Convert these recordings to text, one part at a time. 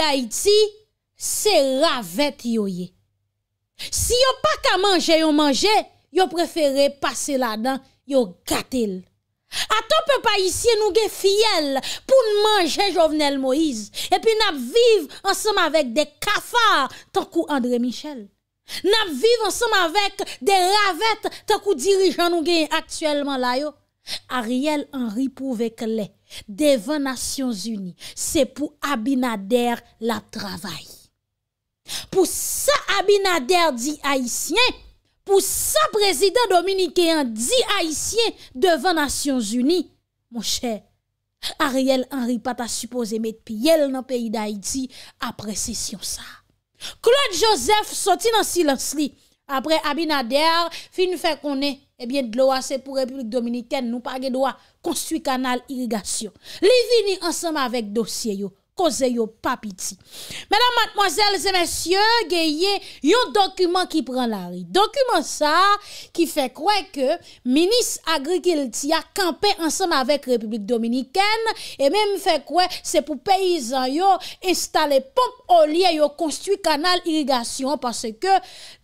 Haïti, c'est ravette yoye. Si yo pas qu'à manger, yo manger, yo préféré passer là-dedans, yo gâtel. Attends, papa, ici, nous sommes fiel pour manger Jovenel Moïse. Et puis, nous vivons ensemble avec des cafards, tant André Michel. Nous vivons ensemble avec des ravettes, tant que dirigeant, nous actuellement là. Yo. Ariel Henry pouvait. Clé. devan Nasyons Uni, se pou Abinader la travay. Pou sa Abinader di Haitien, pou sa prezident Dominikian di Haitien devan Nasyons Uni, mon chè, Ariel Henri Patta suppose met piyèl nan peyi d'Haïti apre sesyon sa. Claude Joseph soti nan silans li, apre Abinader, fi nou fe konè, Ebyen, eh glowa se pou Republik Dominiken, nou pa gen doa konstuit kanal irrigasyon. Li vini ansama vek dosye yo. koze yo papiti. Mèdame, mademoiselles et messieurs, gen yon dokumen ki pren la ri. Dokumen sa, ki fè kwe ke menis agri-kilti a kampe ansèm avèk republik dominikèn, e mèm fè kwe se pou peyizan yo installe pompe olie yo konstuit kanal irrigasyon, parce ke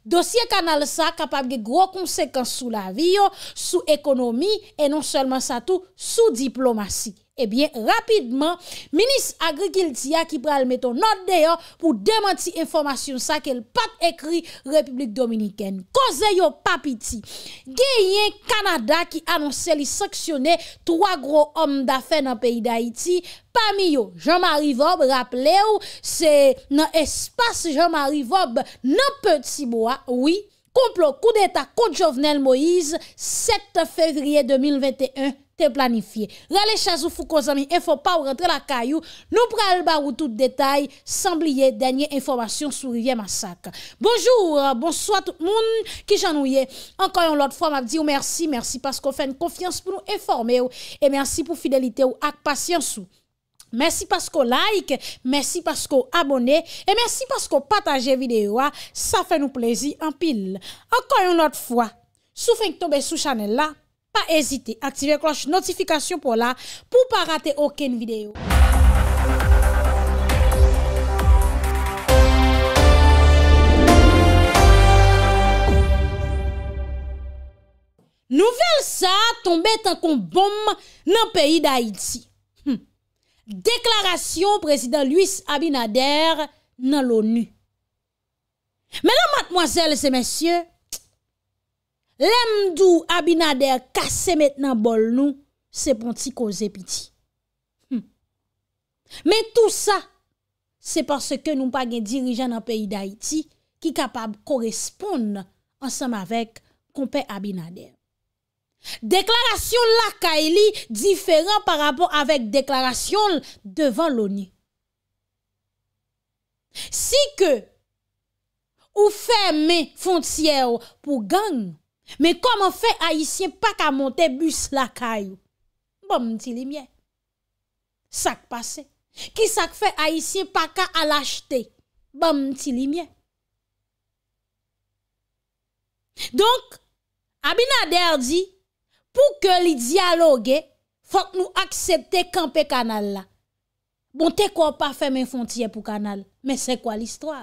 dosye kanal sa kapab ge gro konsekans sou la vi yo, sou ekonomi, e non sèlman sa tout sou diplomasi. Ebyen, rapidman, Minis Agri Giltia ki pral meton not deyo pou demanti informasyon sa ke l pat ekri Republik Dominiken. Koze yo papiti, Geyen Kanada ki anonse li saksyone 3 gro om da fe nan peyi da iti, pa mi yo, Jean-Marie Vaub, raple ou, se nan espas Jean-Marie Vaub, nan pe ti bo a, wii, kouplo kou de ta kou de Jovenel Moïse, 7 fevriye 2021, te planifiye. Rale chazou fou ko zami, e fò pa ou rentre la kayou, nou pral bar ou tout detay, sanbliye denye informasyon sou rivye masak. Bonjour, euh, bonsoit moun ki janouye. Ankayon lot fwa mabdi ou mersi, mersi paskou fèn konfians pou nou informe ou, e mersi pou fidelite ou ak pasyans ou. Mersi paskou like, mersi paskou abone, e mersi paskou pataje videyo a, sa fè nou plezi anpil. Ankayon lot fwa, sou fènk tobe sou chanel la, pa ezite aktive kloche notifikasyon pou la pou pa rate oken videyo. Nouvel sa tombe tan kon bom nan peyi da Haiti. Deklarasyon prezident Louis Abinader nan l'ONU. Menan matmoazel se mensyen, Lemdou Abinader kase met nan bol nou, se pon ti koze piti. Men hmm. tou sa, se panse ke nou pa gen dirijan nan peyi da iti, ki kapab koresponde ansam avek konpe Abinader. Deklarasyon la ka e li, diferan par apon avek deklarasyon devan loni. Si ke ou ferme fonciyo pou gang nou, Men koman fe Aisyen pak a monte bus la kayou? Bom nti li mwen. Sak pase. Ki sak fe Aisyen pak a alachte? Bom nti li mwen. Donk, Abinader di, pou ke li diyaloge, fok nou aksepte kampe kanal la. Bon te kwa pa fe men fontye pou kanal, men se kwa listwa?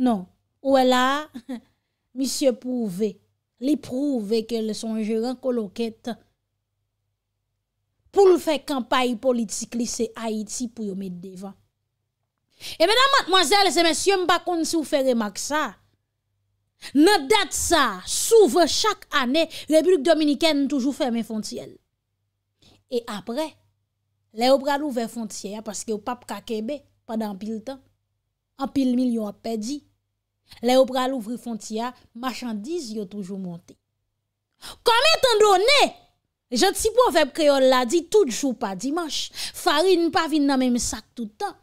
Non, ou e la, misye pou ouve, Li prouve ke le sonjèran kolokèt. Poul fè kampay politik li se Haiti pou yo met devan. E menan matmoazèl se mèsyèm bakoun sou fè remak sa. Nan dat sa, sou vè chak anè, Republik Dominikèn nou toujou fè mè fontiyèl. E apre, lè ou pral ou vè fontiyèl, paske ou pap kakebe padan pil tan. An pil milyon apè di. Lè ou pral ouvri fontya Machandise yo toujou monte Kame tan do ne Je ti pou an feb kreol la di Toujou pa dimanche Farine pa vin nan menme sa toutan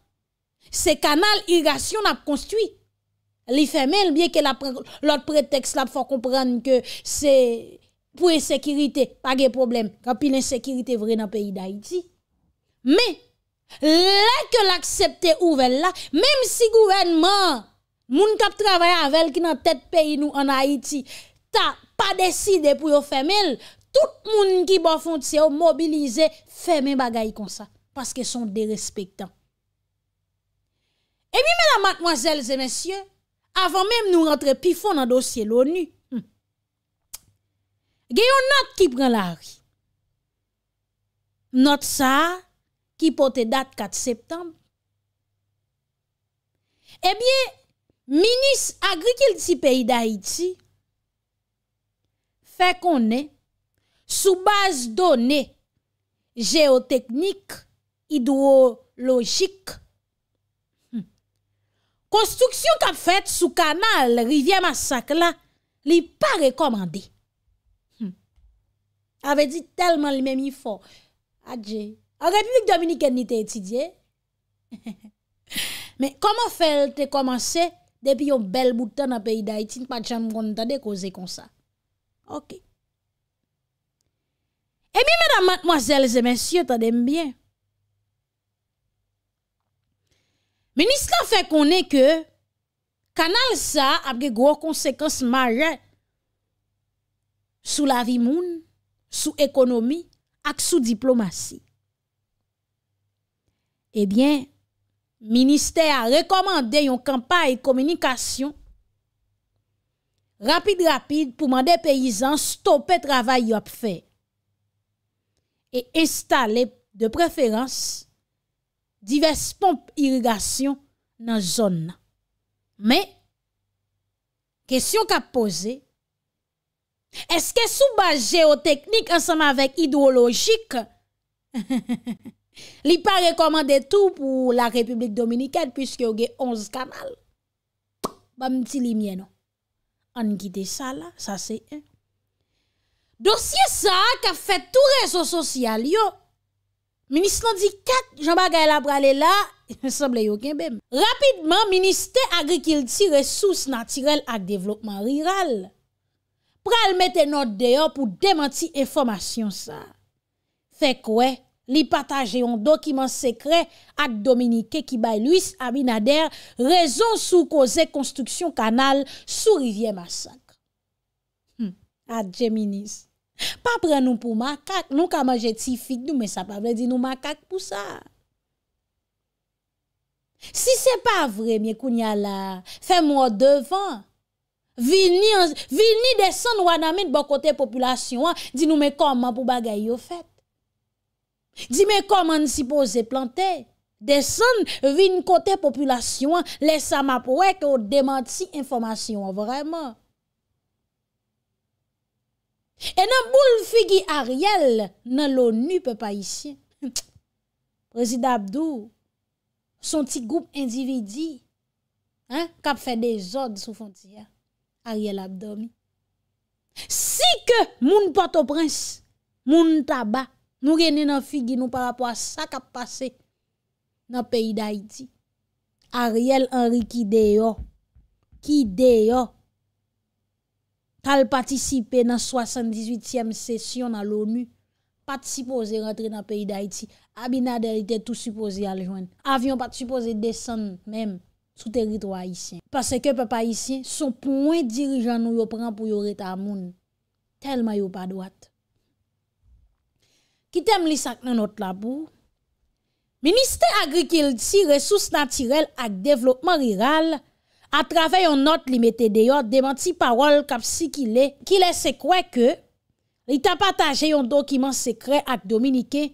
Se kanal irasyon ap konstwi Li femen Lè ke l ap pretext la Fon kompran ke se Pou e sekirite Pag e problem Kapi l sekirite vre nan peyi da iti Me Lè ke l aksepte ouvel la Mem si gouvenman Moun kap travaya avel ki nan tet peyi nou an Haiti, ta pa deside pou yo femel, tout moun ki bo font se yo mobilize, feme bagay kon sa, paske son de respektan. Ebi mena matmoazelze mensyen, avan menm nou rentre pifon nan dosye louni, hmm, genyon nat ki pren la ri. Nat sa, ki pote dat kat septem. Ebiye, eh Minis agrikel ti peyi d'Haïti fè konè sou base donè geotèknik hidrolojik. Hmm. Konstruksyon kap fèt sou kanal Rivière Massacla li pa rekomande. Hmm. Ave di telman li mè mi fò. Adjè. An Republik Dominikèn ni te etidye. Mè komon fè te komanse Depi yon bel boutan apè idayitin, pa chan mwen ta dekoze kon sa. Ok. E mi, mèdam, mwazèl, zè mèsyè, ta dèm byen. Meni skan fè konè ke kanal sa apge gwo konsekons ma jè sou la vi moun, sou ekonomi, ak sou diplomasi. E eh byen, Ministè a rekomande yon kampaye komunikasyon rapide-rapide pou mande peyizan stopè travay yop fè e instale de preferans divers pomp irrigasyon nan zon nan. Me, kesyon ka pose, eske sou bas geoteknik ansanman vek ideologik? Hehehehe. Li pa rekomande tou pou la Republik Dominiket Piske yo ge 11 kanal Ba mti li mye nou An gite sa la, sa se Dosye sa Ka fet tou reso sosyal yo Ministran di kat Jamba gaya la prale la Semble yo gen bem Rapidman, Ministè Agrikilti Ressouse naturel ak devlopman riral Pral mette not deyo Pou dementi informasyon sa Fek wek Li pataje yon dokiman sekre ak Dominike Kibaylouis Aminader, rezon sou koze konstruksyon kanal sou rivye masak. Hmm, Adje, minis. Pa pre nou pou makak, nou ka manjetifik nou, men sa pa vre di nou makak pou sa. Si se pa vre, mwen kounya la, fe mwen devan, vil ni desen wana men bokote populasyon an, di nou men koman pou bagay yo fet. Di men koman si pose plante Desen vin kote populasyon Lesa mapwek ou demanti Informasyon vreman E nan bou l figi Ariel Nan l'ONU pe pa isye Prezida Abdou Son ti goup individi Kap fe de jod sou fontiya Ariel Abdou Si ke moun pato prins Moun taba Nou geni nan figi nou par apwa sa kap pase nan peyi da iti. Ariel Henry Kideyo, Kideyo, kal patisipe nan 78e sesyon nan l'ONU, patisipoze rentre nan peyi da iti. Abinader ite tout supoze aljwen. Avion patisipoze desen menm sou teritwa isyen. Pase kepe pa isyen, son pouen dirijan nou yo pran pou yo reta moun, telma yo pa dwat. Kitem li sak nan not labou, Ministè Agrikil si resous natirel ak devlopman riral, a trafè yon not li metè deyo, demanti parol kap si ki le, ki le se kwe ke, li tapataje yon dokiman sekre ak Dominike,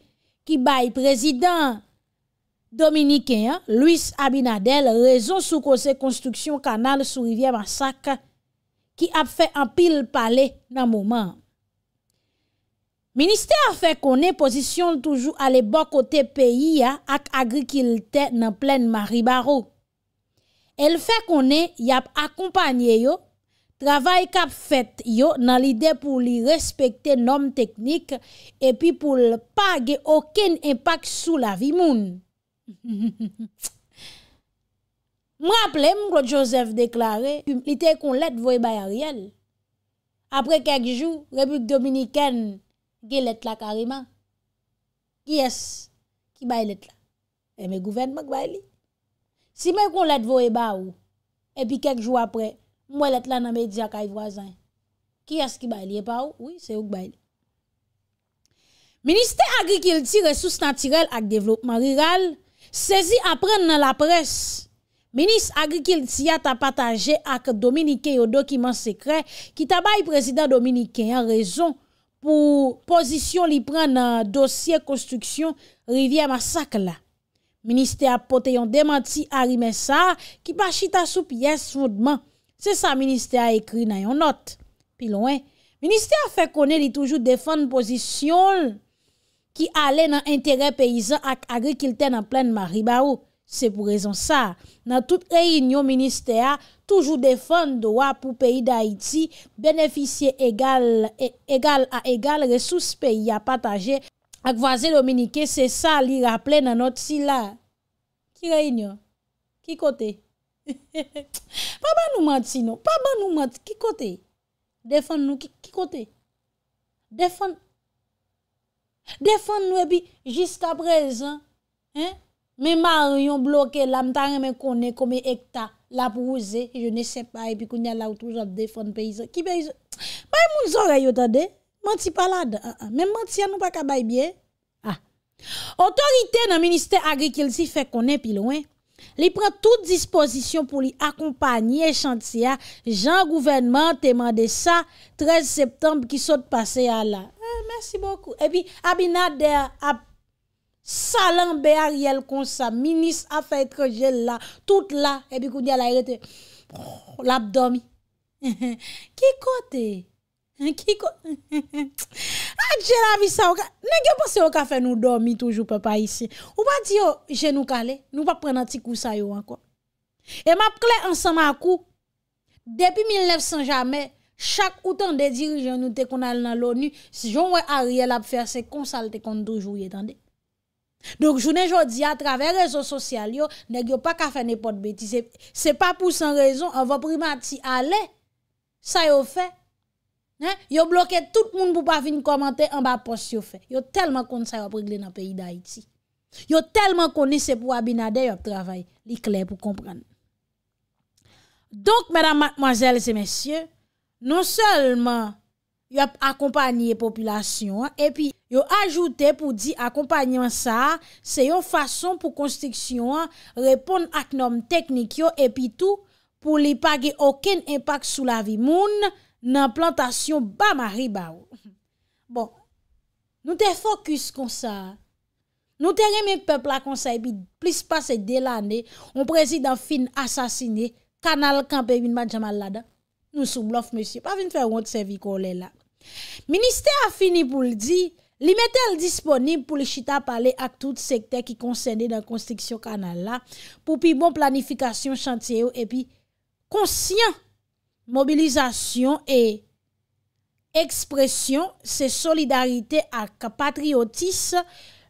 ki bay prezident Dominike, Louis Abinadel, rezon soukose konstruksyon kanal sou rivye masak, ki ap fè an pil pale nan mouman. Ministèr fè konè pozisyon toujou ale bokote peyi ya ak agrikilte nan plèn Maribaro. El fè konè yap akompanyè yo, travay kap fèt yo nan lidè pou li respekte nom teknik epi pou l'pagè oken impak sou la vi moun. Mw ap lè mw ro Joseph deklare, li te kon let vwe bayar yel. Apre kek jou, repik Dominiken... Gye let la karima? Gye es? Ki bay let la? E me gouven me k bay li? Si me kon let vo e ba ou, e pi kek jou apre, mwen let la nan media kay vwa zan. Ki es ki bay li e pa ou? Oui, se ou k bay li. Ministè Agrikilti, Ressource Natirelle ak Devlopman Rural, sezi apren nan la pres. Ministè Agrikilti ya tapataje ak Dominike yo dokiman sekre ki tabay prezident Dominike an rezon pou pozisyon li pren nan dosye konstruksyon rivye masak la. Ministè a pote yon demanti a rimè sa ki pa chita sou piyes soudman. Se sa, ministè a ekri nan yon not. Pi louen, ministè a fè konen li toujou defan pozisyon ki ale nan entere peyizan ak agrikilte nan plen ma riba ou. Se pou rezon sa, nan tout reynyon minister a, toujou defon dowa pou peyi da iti, beneficye e, egal a egal resous peyi a pataje ak vaze dominike, se sa li rapple nan ot si la. Ki reynyon? Ki kote? Pa ban nou mat si nou? Pa ban nou mat? Ki kote? Defon nou? Ki kote? Defon? Defon nou ebi jist aprezen? He? Me mar yon bloke la, mta reme kone kome hekta la pou ouze. Je ne se pa epi kounye la ou toujande fon peyizan. Ki peyizan? Bay moun zore yon tade. Manti palade. Ah, ah. Mè manti anou pa kabay bie. Otorite ah. nan minister agrikelsi fek kone pilouen. Li pren tout disposition pou li akompanye chantia. Jan gouvernement temande sa. 13 septembre ki sot pase ya la. Eh, merci beaucoup. E pi Abinader ap. salan be oh, ah, oh, a riel konsa, minis a fay tre jel la, tout la, epi kou di alay rete, la ap domi, kiko te, kiko, a jel avisa, ne gen pwase yo ka fay nou domi toujou pepa isi, ou pa di yo jenou kale, nou pa prena ti kousa yo anko, e map kle ansama akou, depi 1900 jamè, chak utan de dirijen nou te kon al nan louni, si jon wè a riel ap fay se konsal te kon doujou yetande, Donk jounen jodi a travè rezon sosyal yo Nèk yo pa ka fè nepot beti Se pa pou san rezon An va pri mati ale Sa yo fè Yo bloke tout moun pou pa fin komante An ba post yo fè Yo telman kon se yo prigle nan peyi da iti Yo telman konise pou abinade Yo ap travè li kler pou kompran Donk mèdam mazel se mèsyè Non selman Yo ap akompanyi Populasyon E pi Yo ajoute pou di akompanyan sa se yo fason pou konstriksyon repon ak nom teknik yo epi tou pou li page oken impak sou la vi moun nan plantasyon ba mari ba ou. Bon, nou te fokus kon sa. Nou te reme pepla kon sa epi plis pase de lan e, ou prezident fin asasine kanal kanpe bin man jamal la da. Nou sou blof monsi, pa fin fè yon tsevi ko le la. Ministè a fini pou l di... Li metel disponib pou li chita pale ak tout sekte ki konsene dan konstriksyon kanal la, pou pi bon planifikasyon chantiye ou epi konsyen mobilizasyon e ekspresyon se solidarite ak patriotis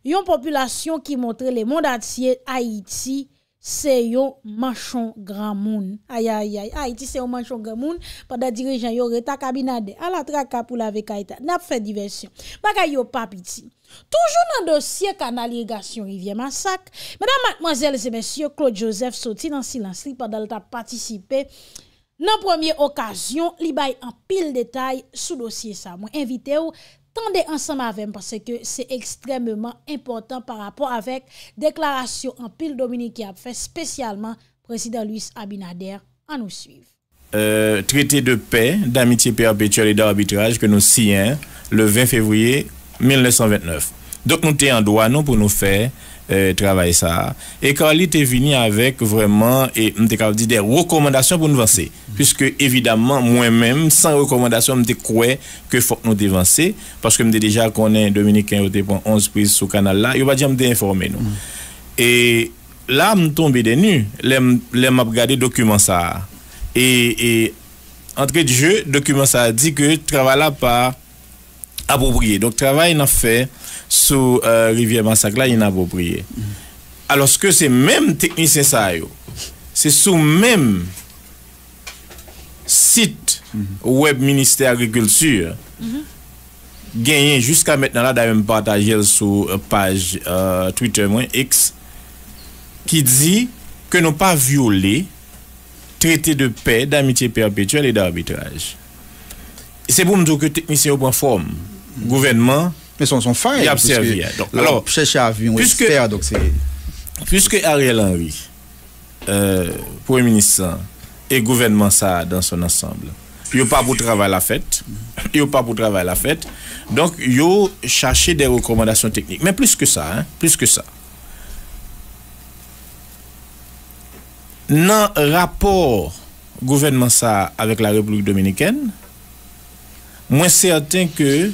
yon populasyon ki montre le mondatye Haiti Seyo manchon gran moun. Ayayay, ay, ah, ti seyo manchon gran moun. Pada dirijan yo reta kabinade. Ala tra kapou la vekaita. Nap fe diversyon. Bagay yo pap iti. Toujou nan dosye kan aligasyon yivye masak. Madame, mademoiselles et messieurs. Claude Joseph soti nan silansri. Pada leta patisipe. Nan pwemye okasyon, li bay an pil detay sou dosye sa. Mwen invite ou. Tendez ensemble avec parce que c'est extrêmement important par rapport avec déclaration en pile Dominique qui a fait spécialement président Luis Abinader à nous suivre. Euh, traité de paix, d'amitié perpétuelle et d'arbitrage que nous signons le 20 février 1929. Donc nous sommes en droit nous pour nous faire Euh, Travaye sa E kwa li te vini avek vreman E mte kap di de rekomendasyon pou nou vansi Piske evidaman mwen men San rekomendasyon mte kwe Ke fok nou te vansi Paske mte deja konen Dominik 15.11 Pris sou kanal la Yo pa di mte informe nou E la mte tombe denu Le m ap gade dokumen sa E entre di je Dokumen sa di ke travala pa approprié. Donc, travail n'a fait sous euh, Rivière Massacre là inapproprié. approprié. Alors ce que c'est même technicien ça c'est sous même site web ministère agriculture gagné jusqu'à maintenant là d'ailleurs partager sur euh, page euh, Twitter moins X qui dit que n'ont pas violé traité de paix, d'amitié perpétuelle et d'arbitrage. C'est pour me dire que technicien au point forme gouvernement. Mais son, son Il a hein. Alors, chercher à vivre, puisque, Puisque Ariel Henry, euh, Premier ministre, et gouvernement ça dans son ensemble, il n'y pas pour travailler la fête. Il pas pour travailler la fête. Donc, il cherché des recommandations techniques. Mais plus que ça, hein, plus que ça. Dans rapport gouvernement ça avec la République dominicaine, moins certain que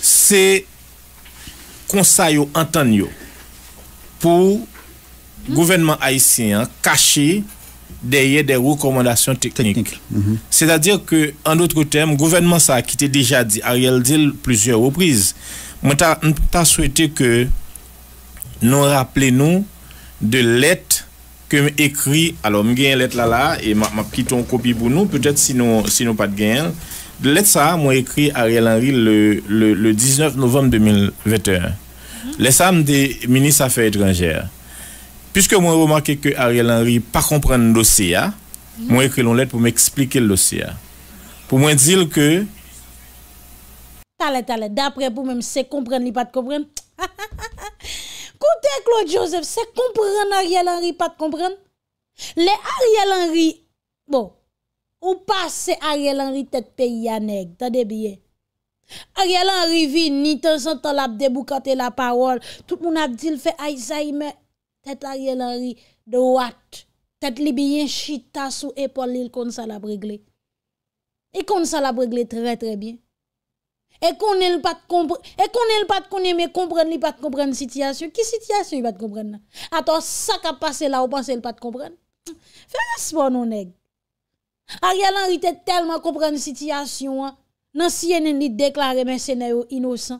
c'est conseil Antonio pour gouvernement haïtien caché derrière des recommandations techniques. cest mhm. C'est-à-dire que, en d'autres termes, le gouvernement ça a quitté déjà dit Ariel dit plusieurs reprises. Moi, t'as souhaité que nous rappelions de lettres que j'ai écrit. Alors, j'ai une lettre là-là et je une copie pour nous, peut-être si nous, pas de gain lettre ça, moi écrit Ariel Henry le, le, le 19 novembre 2021. Mhm. Le ministre des Affaires étrangères. Puisque moi remarqué que Ariel Henry pas comprendre le dossier, hein, mhm. moi écrit une lettre pour m'expliquer le dossier. Hein. Pour moi dire que d'après vous même c'est comprendre ni pas de comprendre. Côté Claude Joseph, c'est comprendre Ariel Henry pas de comprendre. Les Ariel Henry bon Ou pase a ye lan ri tet pe ya neg, tade biye. A ye lan ri vi, ni ten sentan lap debou kante la parol, tout moun ap dil fe a y zayme, tet a ye lan ri do wat, tet li biye chita sou epol li kon sa la bregle. I kon sa la bregle tre tre bien. E kon el pat konye, e kon el pat konye me kompren li pat kompren siti asyo. Ki siti asyo i bat kompren na? Atos, sa ka pase la ou pase el pat kompren? Fere svo bon, nou neg. Ar yal an rite telman komprene sityasyon an. Nan siye nen li deklare mè sène yo inosan.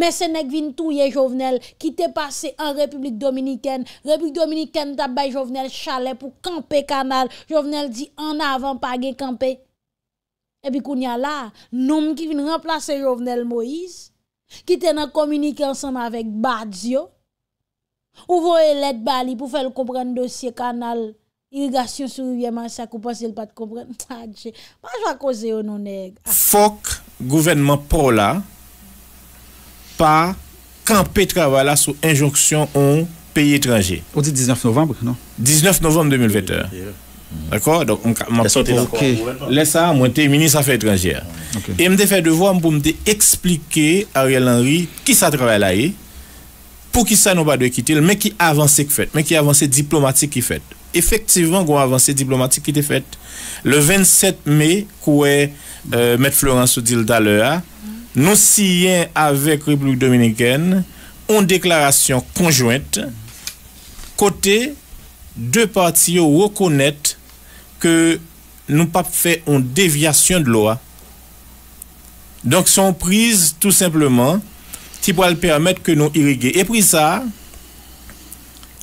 Mè sènek vin touye Jovenel ki te pase an Republik Dominiken. Republik Dominiken tabay Jovenel chalet pou kampe kanal. Jovenel di an avan pa gen kampe. Ebi kou nyal la, noum ki vin remplase Jovenel Moïse. Ki te nan komunike ansanman vek Badzio. Ouvo e let bali pou fel komprene dosye kanal. Fok gouvenman pou la pa kanpe travala sou injoksyon ou peyi etranje. 19 novembe? 19 novembe 2020. Lesa mwen te minis afya etranje. E mde fe devon pou mde eksplike Ariel Henry ki sa travala e pou ki sa nou ba de kitil men ki avanse diplomatik ki fet. effectivement une avancée diplomatique qui était faite. Le 27 mai, euh, M. Florence Oudil d'Alea, nous signons avec République dominicaine une déclaration conjointe côté deux parties reconnaissent que nous pas fait une déviation de loi. Donc, sont prises tout simplement qui pourra permettre que nous irriguer. Et puis ça,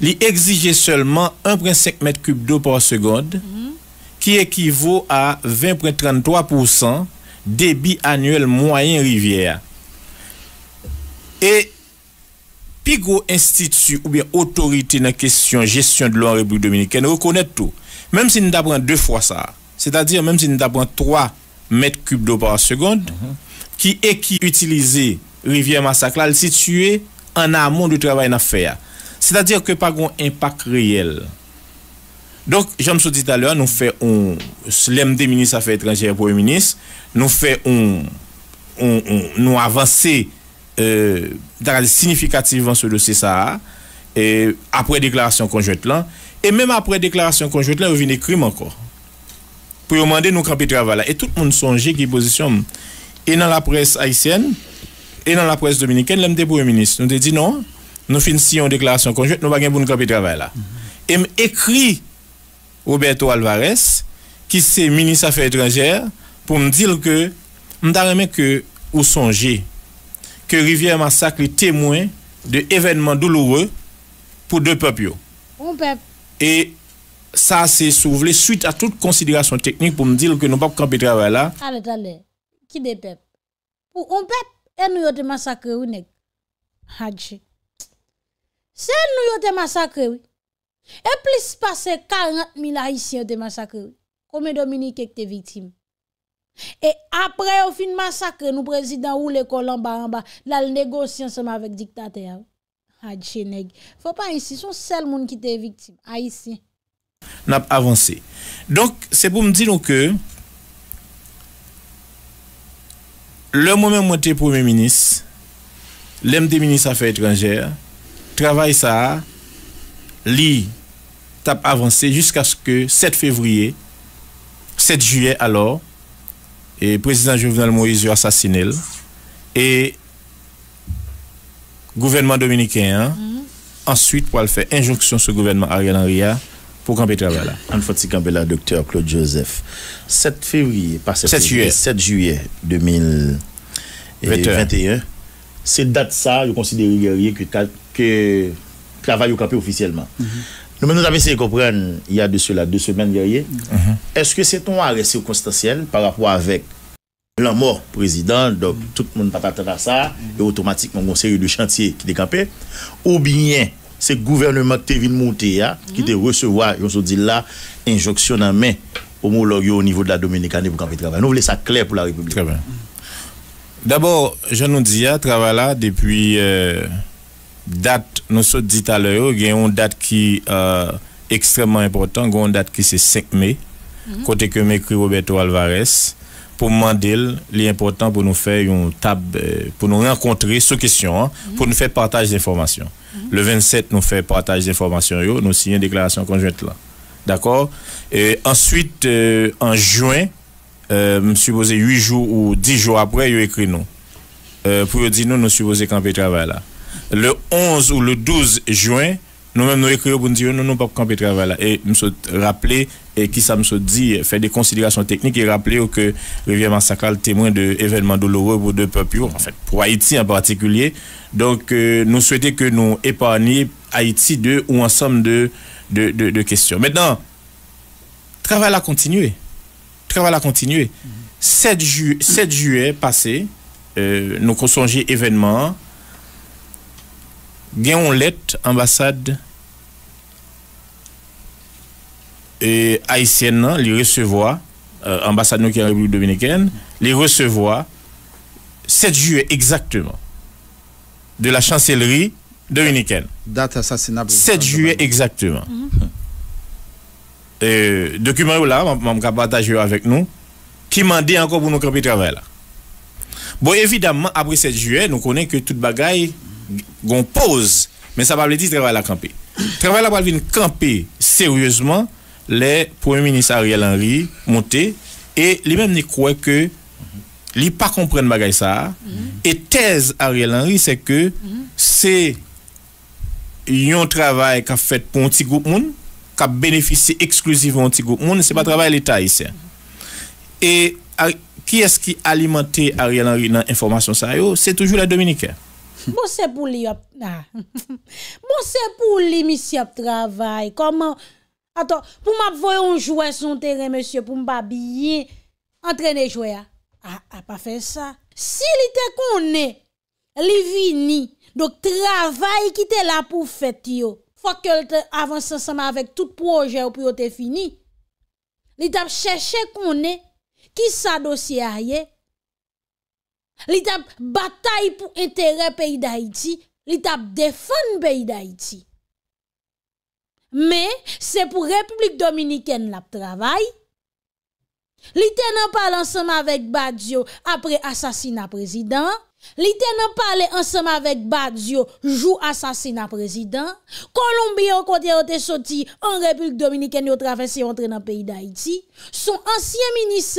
il exige seulement 1,5 m3 d'eau par seconde, qui équivaut à 20,33% débit annuel moyen rivière. Et PIGO, institut ou bien autorité dans la question gestion de l'eau en République dominicaine reconnaît tout. Même si nous avons deux fois ça, c'est-à-dire même si nous avons 3 mètres cubes d'eau par seconde, qui est qui utilisé rivière massacre, située en amont du travail d'affaires. C'est-à-dire que pas un impact réel. Donc, j'aime me dit tout à l'heure, nous faisons, un ministre des Affaires étrangères pour Premier ministre, nous faisons, on, nous avancer euh, significativement sur le dossier ça, et après déclaration conjointe là, et même après déclaration conjointe là, eu des crimes encore. Pour demander nous camper travail Et tout le monde songeait qui positionne. Et dans la presse haïtienne, et dans la presse dominicaine, l'MD Premier ministre nous dit non, nous finissons une déclaration conjointe, nous ne pouvons pas nous travail là. Et écrit Roberto Alvarez, qui est ministre des Affaires étrangères, pour me dire que, je que vous songez que Rivière Massacre est témoin de événements douloureux pour deux peuples. Et ça, c'est soulevé suite à toute considération technique pour me dire que nous ne pas de travail là. Allez, allez. Qui des peuples? Pour un peuple, et nous avons massacré ou Hadji. Sen nou yo te masakre E plis pase 40.000 haisyen te masakre Kome Dominique ek te vitim E apre yo fin masakre Nou prezident ou le kolamba La le negosyan seman vek diktate Hadjeneg Fwa pa insi son sel moun ki te vitim Haisyen Nap avansi Donk se pou mdi nou ke Le moun men mwote premier minis Lem de minis afe etranjere travail ça lit tape avancé jusqu'à ce que 7 février 7 juillet alors et président Jovenel Moïse assassiné et gouvernement dominicain hein, mm-hmm. ensuite pour faire injonction sur le gouvernement Ariel Henry hein, pour camper travail là. En fait, camper là docteur Claude Joseph 7 février pas 7, 7 juillet 7 juillet 2021 c'est date ça je considère guerrier que que travail au campé officiellement. Nous, avons essayé de comprendre, il y a de cela deux semaines mhm. est-ce que c'est un arrêt circonstanciel par rapport avec la mort du président, donc mhm. tout le monde pas attendre ça, et automatiquement, on série de chantiers qui décampé, ou bien c'est le gouvernement qui est hein, qui te mhm. recevoir, et on se dit là, injonction en main au niveau de la Dominicanie pour camper travail. Nous voulons ça clair pour la République. Très bien. D'abord, je nous dis, travail là depuis. Euh, date, nous sommes dit à l'heure, il y a une date qui est euh, extrêmement importante, une date qui c'est 5 mai, mhm. côté que m'écrit Roberto Alvarez, pour demander, l'important pour nous faire une table, euh, pour nous rencontrer sur question, hein, mhm. pour nous faire partage d'informations. Mhm. Le 27, nous fait partage d'informations, nous signons une déclaration conjointe là. D'accord Et ensuite, euh, en juin, euh, je suppose 8 jours ou 10 jours après, il écrit nous. Euh, pour dire nous, nous supposons camper travail là le 11 ou le 12 juin, nous-mêmes nous écrivons pour nous dire nous n'avons pas camper travail Et nous rappeler et qui ça me dit faire des considérations techniques et rappeler que Rivière Massacral témoin de événements douloureux pour deux peuples, en fait, pour Haïti en particulier. Donc, euh, nous souhaitons que nous épargnions Haïti de ou ensemble de, de, de, de questions. Maintenant, travail à continuer. Travail à continuer. le 7, 7 juillet passé, euh, nous un événements gen yon ambassade e haïtienne haïtienne nan li resevoa, euh, ambassade nou ki an Republik Dominikèn, 7 juillet exactement de la chancellerie dominicaine. Date assassinable. 7 juillet exactement. Mm là, euh, Dokumen partager avec nous. Qui pataje dit avek nou, ki mande anko pou Bon, évidemment après 7 juillet, nous connaissons que tout bagaille gon pose, mais ça va le dire travail à camper. Travail à pas camper sérieusement les Premier ministre Ariel Henry monté et lui même ne croit que lui pas comprendre ça mhm. et thèse Ariel Henry c'est que mhm. c'est un travail qu'a fait pour un petit groupe qui a bénéficié exclusivement un petit groupe monde n'est pas travail l'état ici. Et qui est-ce qui alimentait Ariel Henry dans information ça c'est toujours la Dominicains. Monsè pou li yop... Bon, monsè pou li misi yop travay. Koman? Aton, pou m ap voyon jouè son teren, monsè, pou m pa biyen. Entrenè jouè. A ah, ah, pa fè sa. Si li te konè, li vini. Dok travay ki te la pou fèt yo. Fòk ke avansè ansama avèk tout proje ou pou yo te fini. Li te ap chèche konè. Ki sa dosye a ye? li tap batay pou entere peyi da iti, li tap defan peyi da iti. Me, se pou Republik Dominikene la p'travay, li tenan pale ansema vek Badiou apre asasina prezident, li tenan pale ansema vek Badiou jou asasina prezident, Kolombi yo kote yo te soti an Republik Dominikene yo travay se yon tre nan peyi da iti, son ansyen minis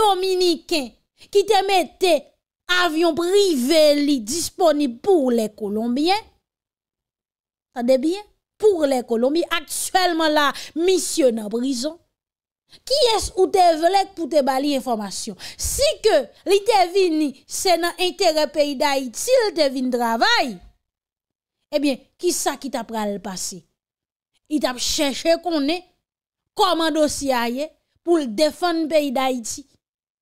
Dominikene ki te mette, avyon priveli disponib pou eh le Kolombien, tade bien, pou le Kolombien, akselman la misyon nan brison, ki es ou te velek pou te bali informasyon? Si ke li te vini se nan entere peyi da iti, li te vini dravay, ebyen, ki sa ki tap pral pase? I tap chèche konè, komando si aye pou l defon peyi da iti,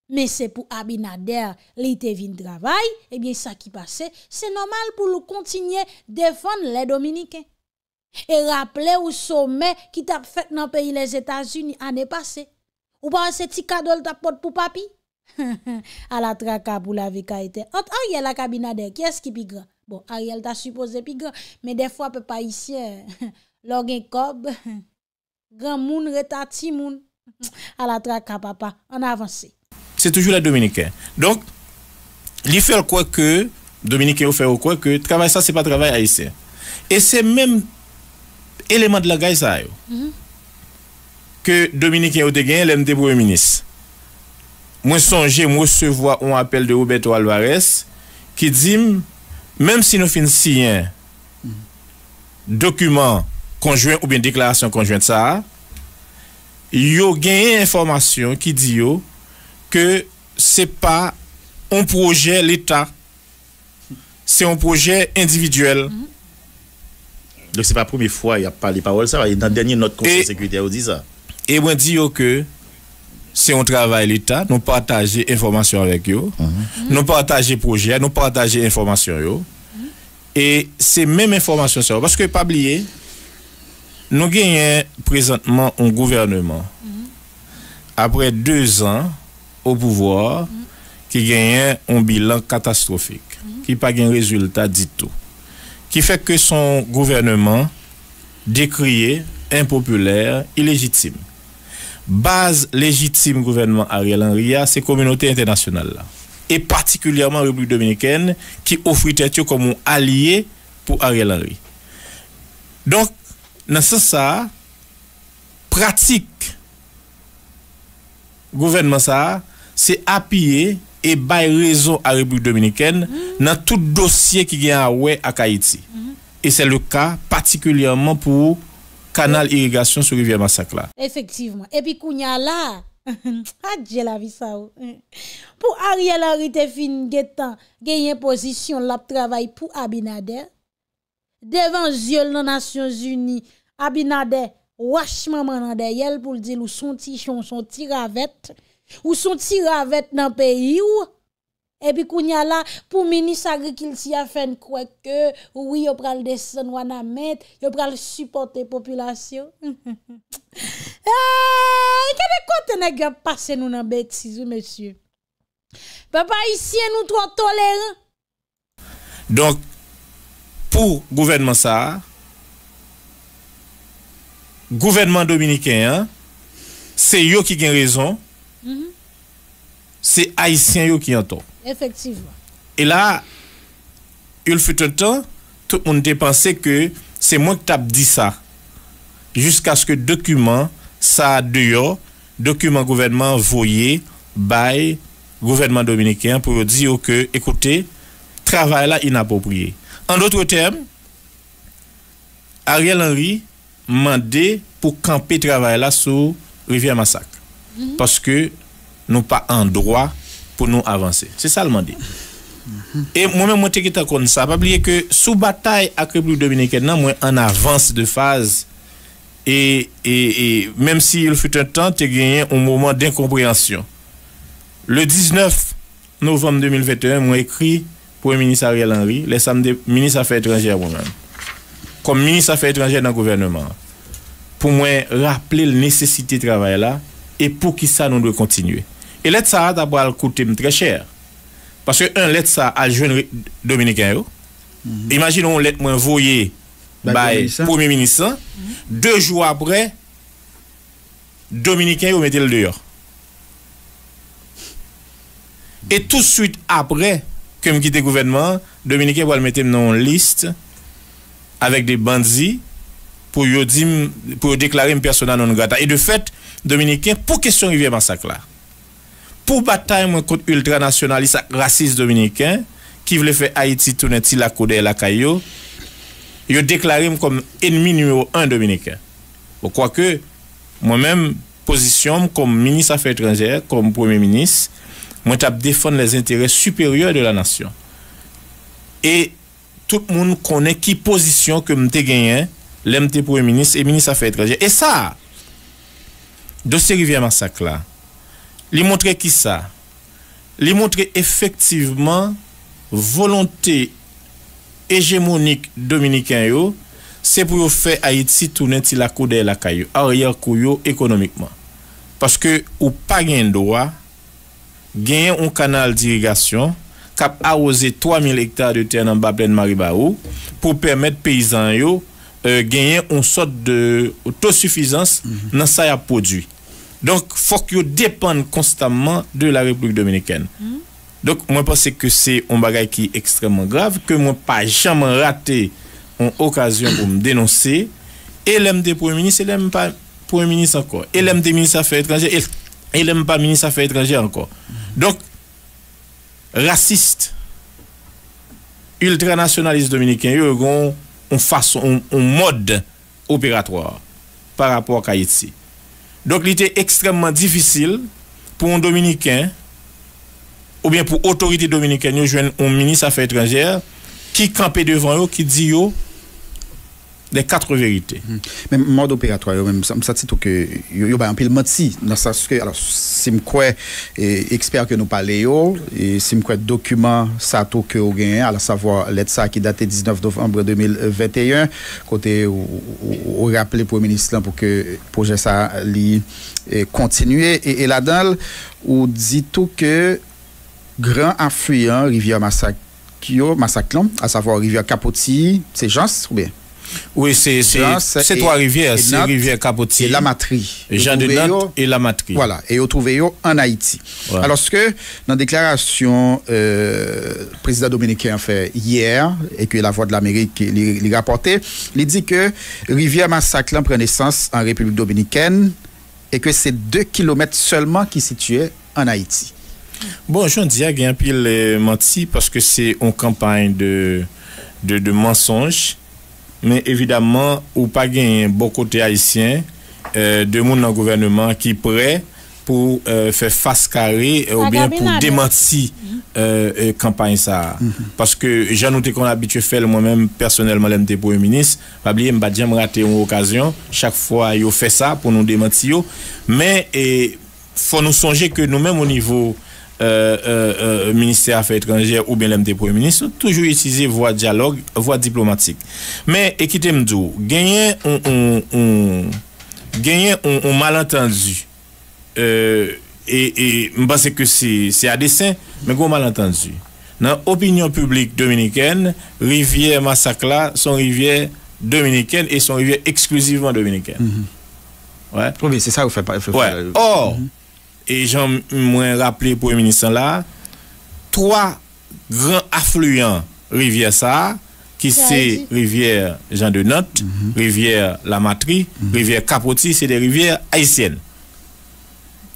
Men se pou Abinader li te vin travay, ebyen sa ki pase, se nomal pou lou kontinye defon le Dominiken. E rapple ou somen ki tap fet nan peyi les Etats-Unis ane pase. Ou pa anse ti kado l tap pot pou papi? A la traka pou la vika ete. Ot, a yel ak Abinader, kyes ki pi gran? Bon, a yel ta supose pi gran, men defwa pe pa isye lor gen kob. Gran moun reta ti moun. A la traka papa, an avanse. toujou la Dominikè. Donk, li fèr kwa ke, Dominikè ou fèr kwa ke, travèl sa se pa travèl a isè. E se mèm eleman de la gaj zay mm-hmm. ou. Ke Dominikè mm-hmm. ou de gen lèm debou e minis. Mwen sonje, mwen se vwa ou apel de Oubert ou Alvarez ki dim, mèm si nou fin si yè dokumen konjwen ou bèn deklarasyon konjwen sa a, yo genye informasyon ki di yo que c'est pas un projet l'État, c'est un projet individuel. Mhm. Donc c'est pas la première fois il a pas les paroles ça, dans la dernière notre conseil sécurité. on dit ça. Et moi dit que c'est un travail l'État, nous partager information avec eux, mhm. mhm. nous partager projet, nous partager information yo. Et c'est même informations ça parce que pas oublier nous gagnons présentement un gouvernement après deux ans au pouvoir qui gagne un bilan catastrophique, qui n'a qui pas un résultat du tout, qui fait que son gouvernement décrié, impopulaire, illégitime. Base légitime gouvernement Ariel Henry, c'est communauté internationale là. et particulièrement République dominicaine qui offre tête comme un allié pour Ariel Henry. Donc, dans ce sens, pratique gouvernement ça Se apye e bay rezon a Republik Dominikèn nan tout dosye ki gen a we akayiti. E se le ka, patikulyanman pou kanal irigasyon sou Rivière Massacla. Efektivman. E pi kounya la, adje la vi sa ou. Pou a rye la rite fin gen tan genyen posisyon lap travay pou Abinadè, devan zyol nan Nasyon Zuni, Abinadè wachman manandè, yel pou ldi lou son ti chon, son ti ravèt, Ou son tira avet nan peyi ou Epi kou nyala Pou menis agri kilsi a fen kwek Ou yo pral desen wana met Yo pral supporte populasyon Rikade kote nega Pase nou nan beti sou monsye Pa pa isye nou Tro toler Donk Pou gouvenman sa Gouvenman dominiken Se yo ki gen rezon c'est Haïtien qui entend. Effectivement. Et là, il fut un temps, tout le monde pensait que c'est moi qui t'ai dit ça. Jusqu'à ce que document, ça dehors, document gouvernement voyé, by gouvernement dominicain pour dire que, écoutez, travail là inapproprié. En d'autres termes, Ariel Henry mandé pour camper travail là sous Rivière Massacre. Mm-hmm. Parce que nous pas un droit pour nous avancer. C'est ça le mandat. Et moi-même, moi, je ne ça. Pas oublier que sous bataille avec la République dominicaine, moi, en avance de phase. Et, et, et même s'il fut un temps, tu gagné un moment d'incompréhension. Le 19 novembre 2021, moi, écrit pour le ministre Ariel Henry, le ministre ministre Affaires étrangères moi comme ministre Affaires étrangères dans le gouvernement, pour moi, rappeler la nécessité de travail là et pour qui ça nous doit continuer. Et let sa a ta pa al koute m tre cher. Paske un let sa al jwennri Dominika yo. Mhm. Imaginon let mwen voye bay pou mè minisan. Mhm. De jou apre Dominika yo mette l deyor. Et tout suite apre ke m gite gouvernement, Dominika yo al mette m nan list avèk de bandzi pou yo deklare m personan non gata. Et de fète, Dominika pou kèsyon y vè masak la. pou batay mwen kote ultranasyonalist ak rasist dominiken, ki vle fe Haiti, Tuneti, Lakode, e Lakayo, yo deklari m kon enmi numero 1 dominiken. Ou kwa ke, mwen men posisyon m kon minis afe etrenger, kon m pou mè minis, mwen tap defon les interès supérieurs de la nation. Et tout moun konen ki posisyon ke m te genyen, lè m te pou m minis et minis afe etrenger. Et sa, dosi rivye masak la, li montre ki sa li montre efektiveman volonté hegemonik dominikyan yo se pou yo fe Haiti tounen ti lakou de lakay yo a oryel kou yo ekonomikman paske ou pa gen doa genyen ou kanal dirigasyon kap arose 3000 hektar de ter nan Bablen Maribau pou permet peyizan yo genyen ou sot de tosufizans mhm. nan sa ya podwi Donc, il faut qu'ils dépendent constamment de la République dominicaine. Donc, moi, je pense que c'est un bagage qui est extrêmement grave, que moi, pas jamais raté une occasion pour me dénoncer. Et l'aime des premiers ministres, et l'aime pas premier ministre encore. Et l'aime des ministres affaires étrangères, et l'aime pas ministre affaires étrangères encore. Donc, raciste, ultranationaliste dominicain, ils ont un mode opératoire par rapport à Haïti. Donc, il était extrêmement difficile pour un Dominicain, ou bien pour autorité dominicaine, nous dire, un ministre affaires étrangères, qui campait devant eux, qui dit eux, les quatre vérités. Même mm-hmm. mode opératoire, même ça, c'est tout que il y a un pile menti dans que alors si expert que nous parlons et si me quoi document ça tout que au gain à savoir l'aide ça qui date 19 novembre 2021 côté au rappeler pour ministre pour que projet ça li eh, continuer et, là-dedans ou dit tout que grand affluent rivière massacre massacre à savoir rivière Capoti, c'est gens ou bien oui, c'est Trois-Rivières, c'est Rivière Capotier. la matrie. Jean de et la matrie. Voilà, et vous trouvez en Haïti. Alors ce que, dans la déclaration euh, président dominicain a fait hier, et que la Voix de l'Amérique l'a rapporté, il dit que Rivière Massaclan prend naissance en République dominicaine, et que c'est deux kilomètres seulement qui situait en Haïti. Bon, ne dis à pile euh, menti parce que c'est une campagne de, de, de mensonges mais évidemment, ou pas beaucoup bon côté haïtien, euh, de monde dans le gouvernement qui prêt pour euh, faire face carré euh, ou bien pour démentir la campagne. Ça. Mm-hmm. Parce que j'ai noté qu'on a habitué à faire moi-même personnellement, le premier ministre, pas oublier, je vais rater une occasion, chaque fois, il fait ça pour nous démentir. Mais il faut nous songer que nous-mêmes au niveau... Euh, euh, euh, ministère affaires étrangères ou bien l'MT Premier ministre, toujours utiliser voie dialogue, voie diplomatique. Mais, écoutez-moi, gagner on, on, malentendu. et, je pense que c'est à dessein, mais gros malentendu. Dans l'opinion publique dominicaine, rivière Massacla, son rivière dominicaine et son rivière exclusivement dominicaine. Mm-hmm. Oui, c'est ça que vous faites. Or, mm-hmm. Et j'aimerais rappelé pour les ministre, là, trois grands affluents rivière ça, qui c'est rivière Jean de Nantes, mhm. rivière La Matrie, mhm. rivière -hmm. c'est des rivières haïtiennes.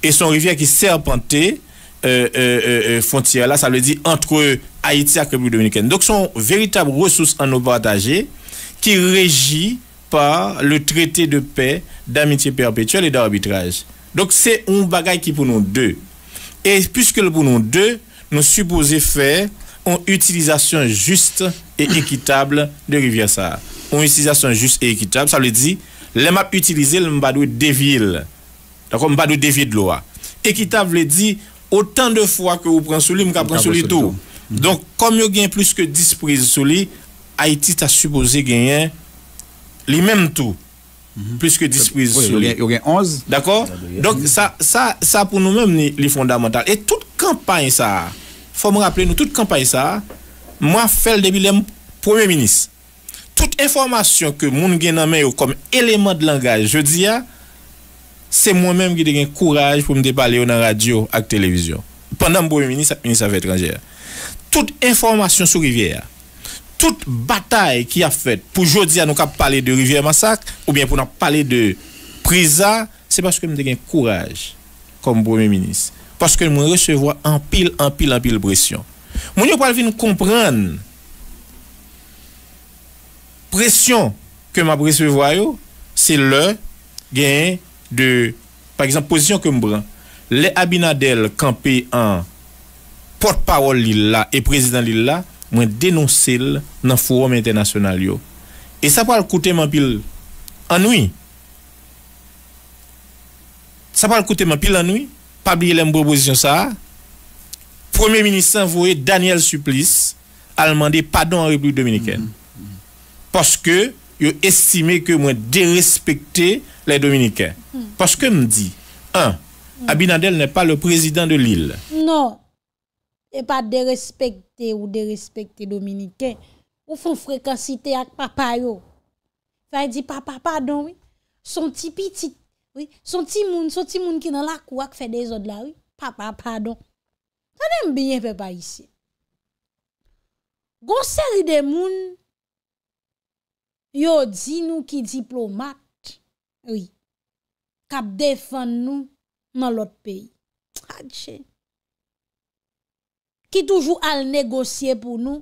Et sont son rivière qui serpentait euh, euh, euh, euh, frontière là, ça veut dire entre Haïti et la République dominicaine. Donc, sont véritable ressources en eau partagée qui régit par le traité de paix, d'amitié perpétuelle et d'arbitrage. Donk se un bagay ki pou nou 2. E pwiske pou nou 2, nou supose fè un utilizasyon jist e ekitabl de Riviasa. Un utilizasyon jist e ekitabl, sa vle di, le map utilizel mba dwe devyil. Mba dwe devyil lo a. Ekitab vle di, otan de fwa ke ou pransou li, mka pransou li tou. Donk kom yo gen plus ke disprez sou li, Haitis ta supose genyen li menm tou. Mhm. Pliske 10 prises Yon gen 11 Dako, donk sa pou nou menm li fondamental Et tout kampany sa Fou m raple nou, tout kampany sa Mwen fel debi lem pwemye minis Tout informasyon ke moun gen nan men yo Kom eleman de langaj Je di ya Se mwen menm gen gen kouraj pou m depale yo nan radio Ak televizyon Pendan m pwemye minis, minis avet ranger Tout informasyon sou rivye ya toute bataille qui a faite pour aujourd'hui à nous parler de Rivière Massacre ou bien pour nous parler de Prisa, c'est parce que nous avons courage comme Premier ministre. Parce que nous recevons en pile, en pile, en pile pression. Nous devons comprendre pression que avons recevoir, c'est le gain de, par exemple, position que nous prends. Les Abinadel campés en porte-parole l'île et président l'île là, mwen denonsel nan forum internasyonal yo. E sa pal koute mwen pil anoui. Sa pal koute mwen pil anoui, pabliye lem bo bozisyon sa, premier minister vwoye Daniel Suplis, alman de padon a Republik Dominikèn. Poske, yo estime ke mwen derespekte le Dominikèn. Poske mdi, 1. Abinadel ne pa le prezident de Lille. 2. Non. E pa de-respekte ou de-respekte Dominiken. Ou fon frekansite ak papa yo. Faye di papa, pardon, oui. Son ti pitit, oui. Son ti moun, son ti moun ki nan la kou ak fè dezod la, oui. Papa, pardon. Faye de mbyen pe pa yisi. Gonseri de moun, yo di nou ki diplomat, oui. Kap defan nou nan lot peyi. A djey. ki toujou al negosye pou nou.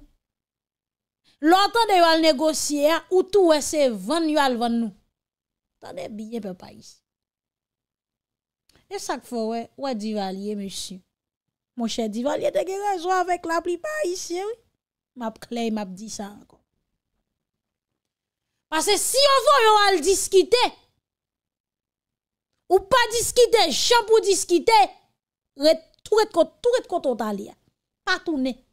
Lò tan de yo al negosye, ou tou wè se ven yon al ven nou. Tan de biye pe pa isi. E sak fò wè, wè di valye, mèsyou. Mò chè di valye, teke rejou avèk la pripa isi, mèp kle, mèp di sa ankon. Pase si yo fò yo al diskite, ou pa diskite, chan pou diskite, tou wè tkot anlè ya. pas tourner.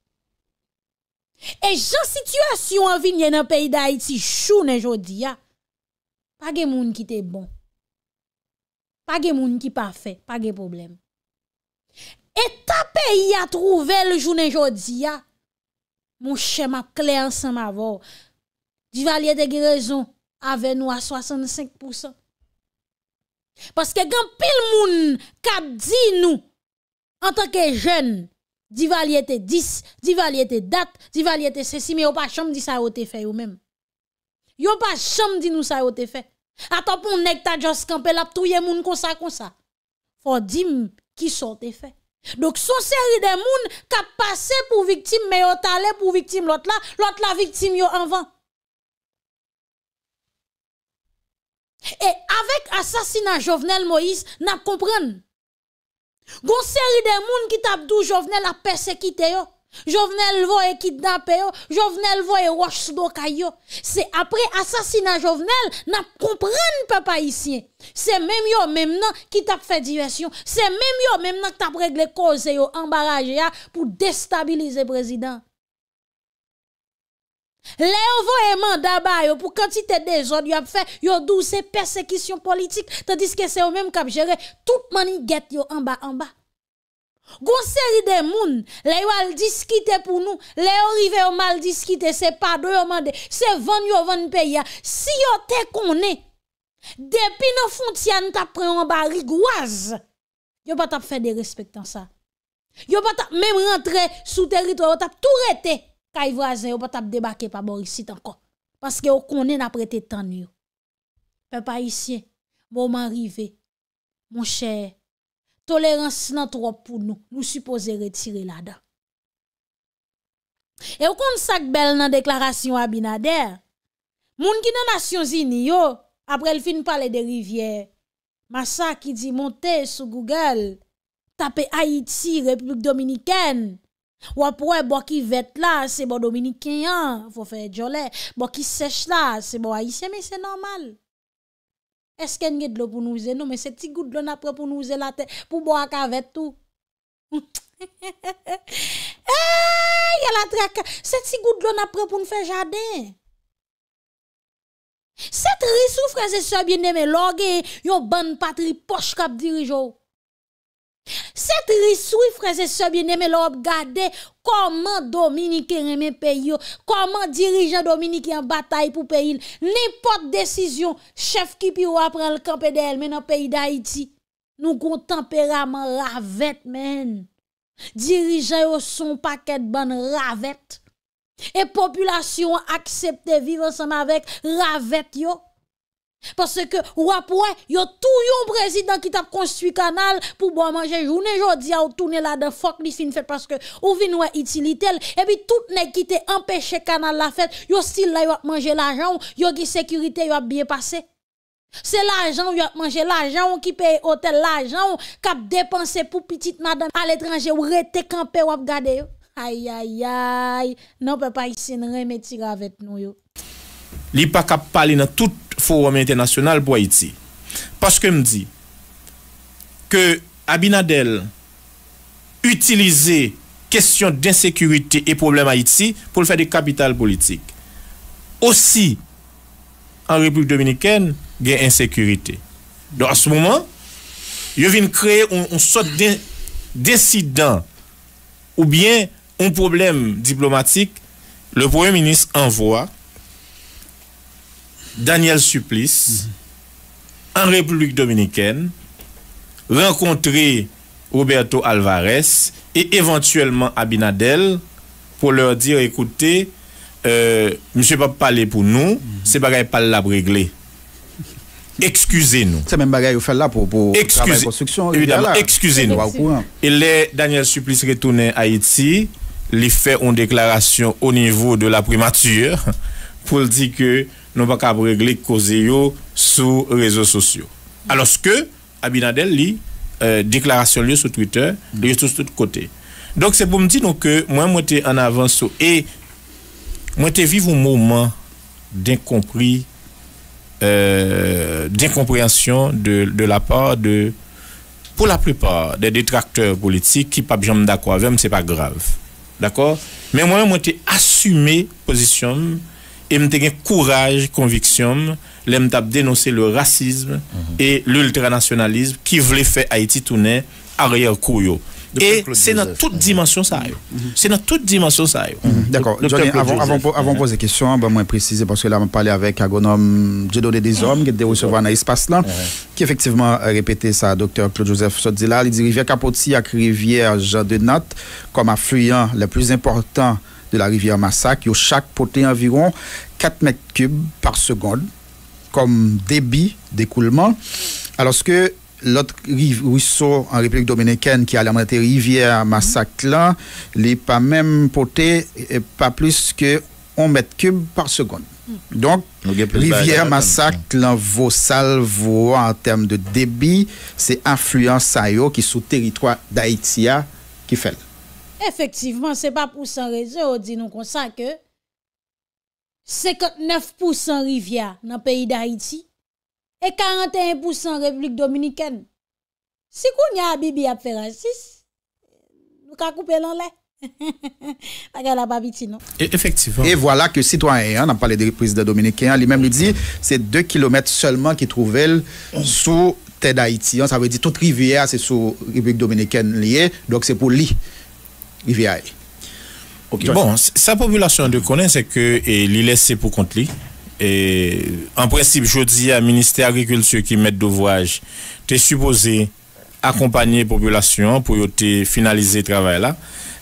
Et situation situation en vinye dans pays pays iti chounen jodi ya, pas de moun qui te bon, pas de moun qui Pas pas pa problème. Et ta a trouvé trouvé le jodi ya, mon schéma clair clair ma vò, du valet de gen avec nous à parce 65%. quand pile pile moun dit di en tant que jeune Divalier était 10, Divalier date, Divalier ceci, mais yon pas chambre dit ça yon te fait vous-même. Yon pas chambre dit nous ça yon te fait. Attends pour nèg ta just camper la touye moun comme ça comme ça. Faut dire qui sont te fait. Donc son série de moun qui passé pour victime mais yon talé pour victime l'autre là, l'autre la victime yon en vent. Et avec assassinat Jovenel Moïse, n'a comprendre Gon série de moun qui tap dou Jovenel a persécuté yo. Jovenel voye kidnappé yo, Jovenel voye wash yo. C'est après assassinat Jovenel, n'a comprendre papa ici. C'est même yo même qui t'a fait diversion. C'est même yo même nan qui t'a réglé cause yo ya pour déstabiliser président. Le yo vo e mandaba yo pou kantite de zon yo ap fe yo dou se persekisyon politik Tandis ke se yo menm kap jere tout mani get yo anba anba Gon seri de moun le yo al diskite pou nou Le yo rive yo mal diskite se pa do yo mande Se ven yo ven pe ya Si yo te konne Depi nou fonte yan tap pre anba rigouaz Yo bat ap fe de respek tan sa Yo bat ap menm rentre sou teritro yo tap tou rete Kay vrazen yo patap debake pa morisit ankon. Paske yo konen aprete tan yo. Pe pa isye, bo manrive, moun chè, tolerans nan trop pou nou, moun suppose retire lada. E yo kon sak bel nan deklarasyon abinader, moun ki nan asyon zini yo, apre l fin pale de rivye, masak ki di monte sou Google, tape Haiti, Republik Dominikèn, Wapwè, bwa ki vet la, sebo Dominikinyan, fwo fè jolè. Bwa ki sech la, sebo Ayisye, mè se normal. Eske nge dlo pou nouze nou, mè se ti gout dlo napre pou nouze la te, pou bwa ka vet tou. Eyyy, yalatrek, se ti gout dlo napre pou nou fè jaden. Set risou freze sebyenè mè logè, yon ban patri poch kap dirijou. Sè tri souy freze sebyen neme lop gade koman Dominiki reme peyo, koman dirijan Dominiki an batay pou peyin. Nen pot desisyon, chef ki pi ou apren l kampede elmen an peyi da iti, nou kontempera man ravet men. Dirijan yo son paket ban ravet. E populasyon aksepte vive ansama vek ravet yo. Pase ke wap wè, yo tou yon prezident ki tap konstuit kanal pou bo a manje jounen jodi a ou tounen la de fok li fin fèt paske ou vin wè iti litel. E bi tout nek ki te empèche kanal la fèt, yo stil la yo ap manje l'ajan ou, yo ki sekurite yo ap biye pase. Se l'ajan ou yo ap manje l'ajan ou ki peye hotel l'ajan ou, kap depanse pou pitit madame al etranje ou rete kampe wap gade yo. Ay ay ay, nan pe pa yi sin remetira avèt nou yo. li pa ka pali nan tout forum internasyonal pou Haiti paske m di ke Abinadel utilize kesyon den sekurite e problem Haiti pou l fè de kapital politik osi an Republik Dominikèn gen en sekurite don a sou mouman yo vin kreye un sot den desidan ou bien un problem diplomatik le premier ministre envoie Daniel Supplice en République dominicaine, rencontrer Roberto Alvarez et éventuellement Abinadel pour leur dire écoutez, M. Euh, monsieur pas parler pour nous, c'est pas pas la régler. Excusez-nous. C'est même bagaille vous fait là pour, pour Excusez, construction. Évidemment, excusez-nous. Et Daniel Supplice retourné à Haïti, il fait une déclaration au niveau de la primature pour dire que nous pas capable régler cause yo sur réseaux sociaux. Alors que Abinadel lit euh, déclaration lieu sur Twitter, de sur tous côté. Donc c'est pour me dire que moi moi j'étais en avance et moi j'étais vivre un moment d'incompris euh, d'incompréhension de, la part de pour la plupart des détracteurs politiques qui pas bien d'accord avec c'est pas grave. D'accord Mais moi moi j'étais assumé position et suis gen courage, conviction, l'aime dénoncer le racisme mhm. et l'ultranationalisme qui voulait faire Haïti tourner arrière couyo Et mhm. Mhm. c'est dans toute dimension ça. C'est dans toute dimension ça. D'accord. Avant, avant, de poser question, ben, moi préciser parce que là, on parlé avec agronome Dieudonné des hommes qui était recevoir dans l'espace là, qui effectivement répété ça, docteur Claude Joseph là, Il dit rivière Capoti à rivière Jean de comme affluent le plus important de la rivière Massac, a chaque potée environ 4 mètres cubes par seconde comme débit d'écoulement, alors que l'autre ruisseau en République dominicaine qui a même rivière Massac là, n'est pas même porté pas plus que 1 mètre cube par seconde. Donc, rivière Massac, vos salvo en termes de débit, c'est influence qui est sous territoire d'Haïti qui fait. Effectivement, ce n'est pas pour sans raison, on dit nous comme ça que 59% rivière dans le pays d'Haïti et 41% République dominicaine. Si qu'on y a Bibi à faire 6, nous ka couper l'enlève. Et effectivement. Et voilà que citoyen, on a parlé du président dominicain, lui-même lui dit, c'est 2 km seulement qui trouvent sous terre d'Haïti. Ça veut dire toute rivière, c'est sous République dominicaine liée, donc c'est pour lui. Bon, sa population de connaît, c'est que et est pour compte en principe, je dis à ministère agriculture qui met d'ouvrage, tu es supposé accompagner la population pour finaliser le travail là.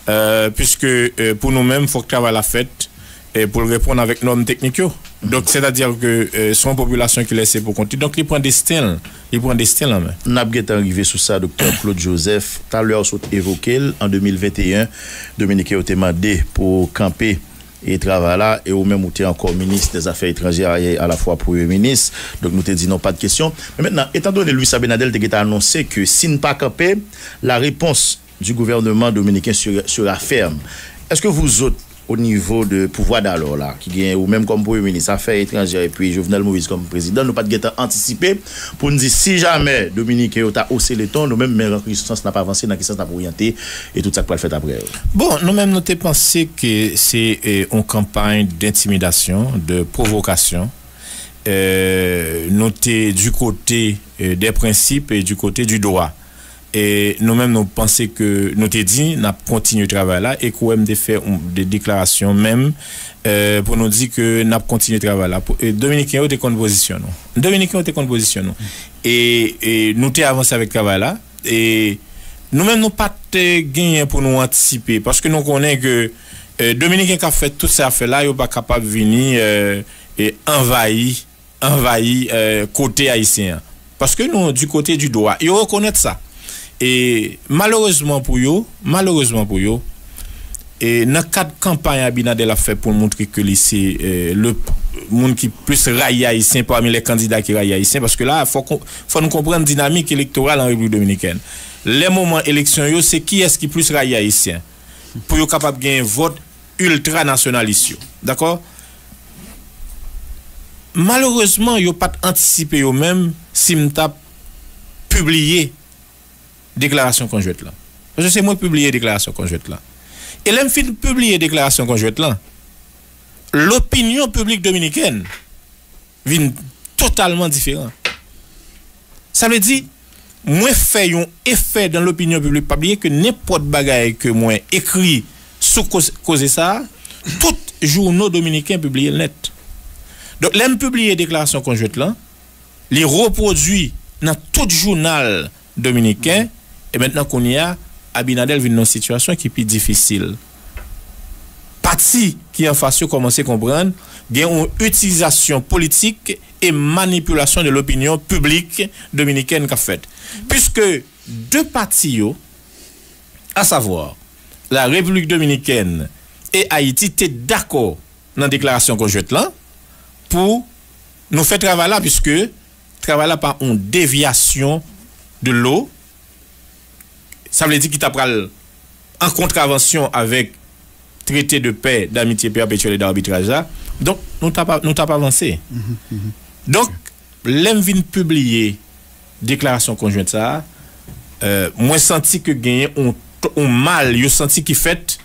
Euh, puisque e, pour nous-mêmes, il faut que le travail la fête et pour répondre avec normes techniques. Donc, c'est-à-dire que euh, sont son population qui laisse pour compte. Donc, il prend des styles. Il prend des styles en main. arrivé sur ça, docteur Claude Joseph. Tout à évoqué en 2021, Dominique a été demandé pour camper et travailler là et au même outil encore ministre des Affaires étrangères à la fois premier ministre. Donc nous te disons pas de questions. Mais maintenant, étant donné que Louis te a annoncé que si ne pas camper, la réponse du gouvernement dominicain sera ferme. Est-ce que vous autres au niveau de pouvoir d'alors là, qui gagne ou même comme premier ministre, affaires étrangères et puis Jovenel Moïse comme président, nous pas de pas anticipé pour nous dire si jamais Dominique est a haussé le ton, nous même mais n'a pas avancé, dans la n'a pas orienté et tout ça qu'on va faire après. Bon, nous même nous avons pensé que c'est eh, une campagne d'intimidation, de provocation. Euh, noté du côté eh, des principes et du côté du droit. E nou men nou panse ke nou te di nap kontinu travala e kouem de fe ou de deklarasyon men pou nou di ke nap kontinu travala et Dominikien ou te kontpozisyon Dominikien ou te kontpozisyon et e, nou te avanse avik travala et nou men nou pat genyen pou nou antisipe paske nou konen ke e, Dominikien ka fet tout se afe la yo pa kapab vini envahi kote Aisyen paske nou du kote du doa yo konet sa E malourezman pou yo, malourezman pou yo, e nan kat kampanyan binan de la fè pou moun trike li se, euh, le moun ki plus rayayisyen pou ame le kandida ki rayayisyen, paske la, fò nou kompren dinamik elektoral an Republik Dominikèn. Le mouman eleksyon yo se ki eski plus rayayisyen, pou yo kapap gen vot ultranasyonalisyen, dako? Malourezman yo pat antisipe yo menm si mta publyye yo, déclaration conjointe là. Parce que c'est moi qui publié déclaration conjointe là. Et l'homme je publier déclaration conjointe là. L'opinion publique dominicaine vient totalement différente. Ça veut dire, moi fais un effet dans l'opinion publique, pas que n'importe bagaille que moi écrit sous cause ça, tout journaux dominicains publiés net. Donc, l'aime publier déclaration conjointe là, les reproduit dans tout journal dominicain. Et maintenant qu'on y a, Abinadel vit une situation qui est plus difficile. Parti qui en face, vous commencez à comprendre, il y a une utilisation politique et manipulation de l'opinion publique dominicaine qu'a faite. Puisque deux partis, à savoir la République Dominicaine et Haïti, étaient d'accord dans la déclaration qu'on jette là pour nous faire travailler puisque travailler par une déviation de l'eau Ça veut dire qu'il t'a en contravention avec traité de paix, d'amitié perpétuelle et d'arbitrage. Donc, nous n'avons pas avancé. Mhm, mhm, mhm. Donc, -hmm, avancé. Donc, déclaration conjointe ça, euh, senti que gagné on, on mal, je senti qui fait,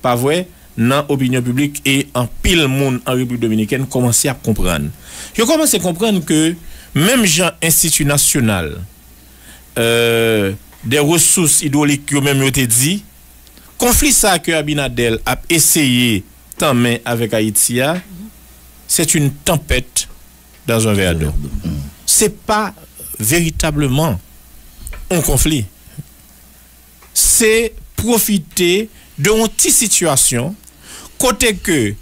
pas vrai, dans l'opinion publique et en pile monde en République dominicaine commencé à comprendre. Je commence à comprendre que même gens institut national, euh, des ressources hydrauliques qui ont même été dit. Conflit ça que Abinadel a essayé tant main avec Haïti, c'est une tempête dans un verre d'eau. C'est pas véritablement un conflit. C'est profiter de une situation côté que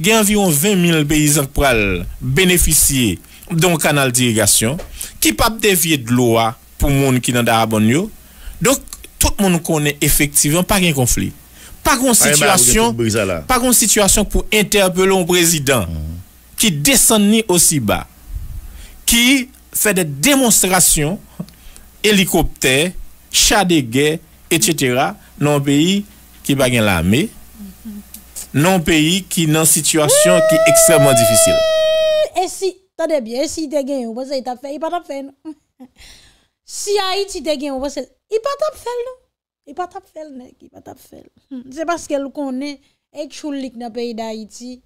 il y a environ 20 000 paysans pour bénéficier d'un canal d'irrigation qui pas dévier de l'eau pour les gens qui n'ont pas donc, tout le monde connaît effectivement, pas un conflit. Pas une ah, situation, pas une situation pour interpeller un président mm. qui descend aussi bas, qui fait des démonstrations, hélicoptères, chats de guerre, etc., dans un pays qui n'a pas l'armée, dans un pays qui est dans situation qui est extrêmement difficile. Et eh, eh, si, attendez bien, eh, si tu as vous fait, il n'y a pas de Si I pat ap fel nou, i pat ap fel nek, i pat ap fel. Hmm. Se baske lou konen, e choulik nan peyi da iti.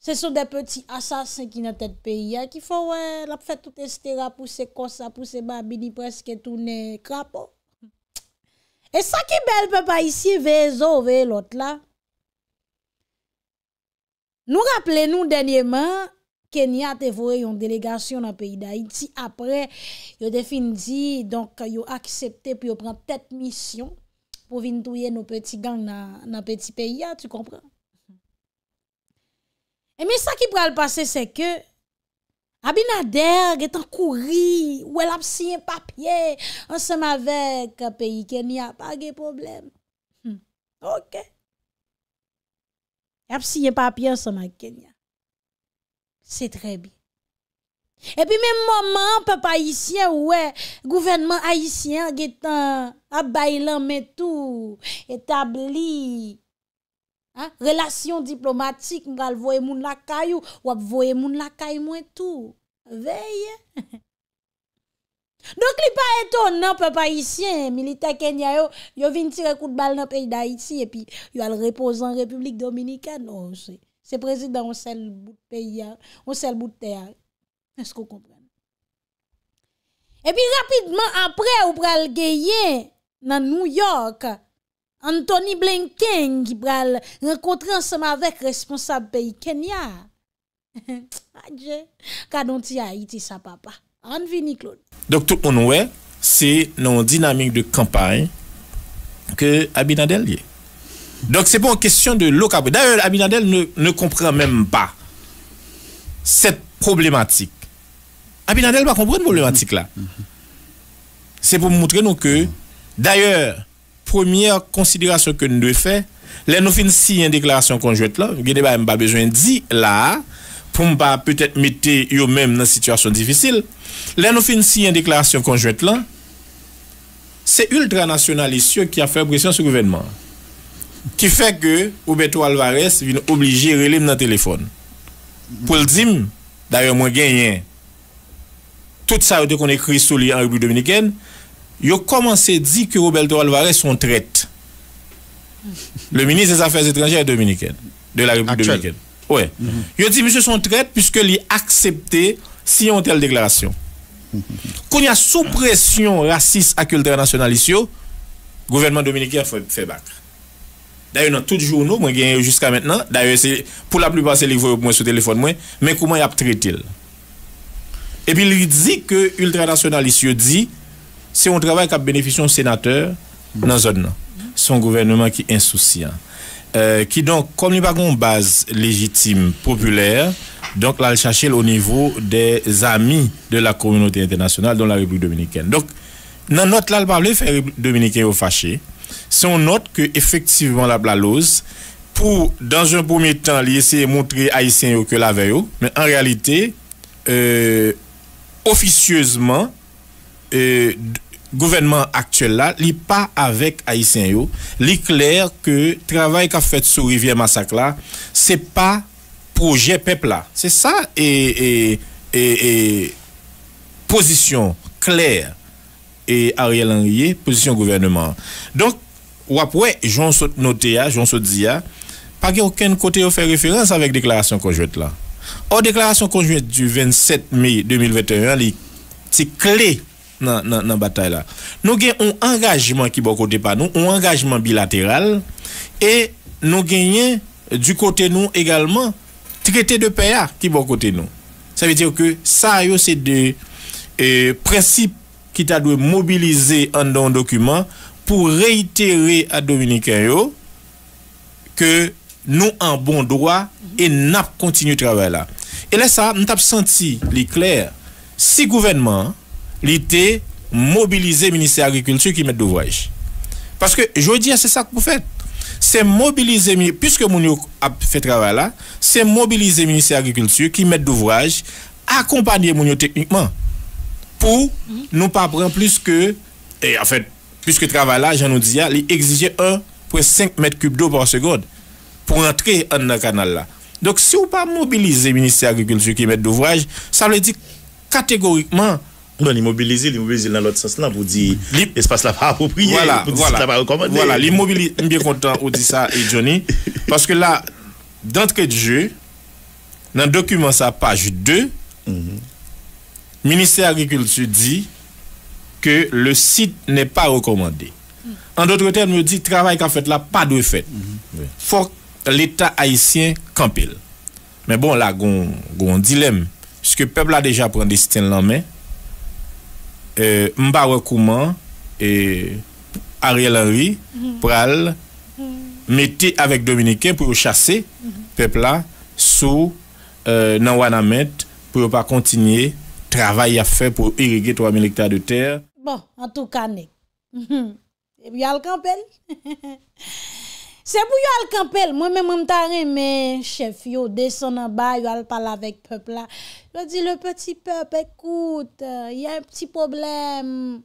Se son de peti asasen ki nan tet peyi ya, ki fwa wè, l ap fè tout estera, pouse kosa, pouse babini, preske toune krapon. E sa ki bel pepa isi, veye zo, veye lot la. Nou rappele nou denye mè, Kenya te vore yon delegasyon nan peyi da Haiti. Apre, yo defin di, donk yo aksepte, pi yo pran tet misyon pou vin touye nou peti gang nan peti peyi ya, tu kompran. E mi sa ki pral pase se ke, abina der, getan kouri, ou el ap siyen papye, an seman vek, peyi Kenya, pa ge problem. Hm, ok. E ap siyen papye an seman Kenya. Se trebi. E pi men mouman, papayisyen, wè, gouvenman ayisyen, getan, abaylan men tou, etabli, ha, relasyon diplomatik, mgal voye moun lakay ou, wap voye moun lakay mwen tou. Veye. Donk li pa eton nan, papayisyen, milite kenya yo, yo vinti rekout bal nan peyi da iti, e pi yo al repozan Republik Dominika, non se. Se prezident ou sel bout peyar, ou sel bout ter, esko konpren. E pi rapidman apre ou pral geye nan New York, Anthony Blanking pral renkotre anseman vek responsab pey Kenya. Adje, ka don ti a iti sa papa. An vini klon. Doktor Onwe, se nan dinamik de kampanj ke Abinadelye. Donc c'est pas une question de locaux. D'ailleurs, Abinadel ne, ne, comprend même pas cette problématique. Abinadel ne comprend pas cette problématique là. C'est pour montrer nous que, d'ailleurs, première considération que nous devons faire, les nous finissons une déclaration conjointe là, vous n'avez pas besoin de dire là, pour ne pas peut-être mettre eux-mêmes dans une situation difficile. Les nous finissons une déclaration conjointe là, c'est ultranationaliste qui a fait pression sur le gouvernement qui fait que Roberto Alvarez vient obligé de dans le téléphone. Pour le dire, d'ailleurs, moi, gagné tout ça qu'on écrit sur lui en République dominicaine, il a commencé à dire que Roberto Alvarez sont traite. Le ministre des Affaires étrangères dominicaine, de la République dominicaine. Ouais. Il mhm. a dit, monsieur, traite, puisque il a accepté si on telle déclaration. Quand il y a sous pression raciste à culturelle nationaliste, le gouvernement dominicain fait, fait Da yon nan tout jounou, mwen gen yon jiska mentenan, da yon se pou la plupan se li vo yo mwen sou telefon mwen, men kouman yap tre til. E pi li di ke ultra-nasyonalist yo di, se yon travay kap benefisyon senateur, nan zon nan, son gouvernement ki insousian. Ki euh, don, kom li bagon base legitime, populer, don lal chache l o nivou de zami de la komunote internasyonal don la Republik Dominikene. Don, nan not lal pable fè Republik Dominikene ou fache, si on note que effectivement la Blalose, pour dans un premier temps, il essayer de montrer Haïtien que la veille, mais en réalité, euh, officieusement, le euh, gouvernement actuel là, il pas avec Haïtien. Il est clair que travail qu'a fait sur rivière massacre là, c'est pas projet peuple là. C'est ça et position claire et Ariel Anriye, position gouvernement. Donk, wapwe, joun sot note ya, joun sot ziya, pa gen yon ken kote yo fè referans avèk deklarasyon konjwet la. Ou deklarasyon konjwet du 27 mai 2021, li ti kle nan batay la. Nou gen yon engajman ki bon kote pa nou, yon engajman bilateral, e nou genyen du kote nou egalman tkete de peya ki bon kote nou. Sa ve dire ke sa yo se de eh, precipe qui a dû mobiliser en document pour réitérer à Dominicain que nous en bon droit et n'a continué le travail là. Et là, ça, nous avons senti, les clairs. si gouvernement était mobilisé ministère de l'Agriculture qui met d'ouvrage. Parce que je dis, c'est ça que vous faites. C'est mobiliser, puisque Mounio a fait travail là, c'est mobiliser le ministère de l'Agriculture qui met d'ouvrage, accompagner Mounio techniquement. pou nou pa pran plis ke, e a fèt, plis ke travay la, jan nou di ya, li egzije 1,5 m3 d'o pran segod, pou rentre an nan kanal la. Dok si ou pa mobilize Ministè agriculture ki met d'ouvrage, sa lè di kategorikman. Non, li mobilize, li mobilize nan lot sens nan, pou di espase la pa apopriye, pou di si la pa akomode. Voilà, l'immobilize, mbiè kontan ou di sa, e Johnny, paske la, dantre ke di je, nan dokumen sa page 2, mbou, mhm. Ministè agriculture di ke le site ne pa rekomande. An doutre ten me di, travay ka fèt la, pa dwe fèt. Mm-hmm. Fòk l'état haïsien kampel. Men bon la, goun dilem. Ske pepla deja prende siten lanmen, euh, mba rekomand e, Ariel Henry mm-hmm. pral mm-hmm. mette avèk Dominikè pou yo chase pepla sou euh, nan wana met pou yo pa kontinye travail a fait pour irriguer 3000 hectares de terre. Bon, en tout cas, ne. Mhm. Et puis, le campel. C'est pour le campel. Moi-même, je t'arrête, mais chef, yo, descend en bas, yo, le parler avec peuple là. Je dis, le petit peuple, écoute, il euh, y a un petit problème.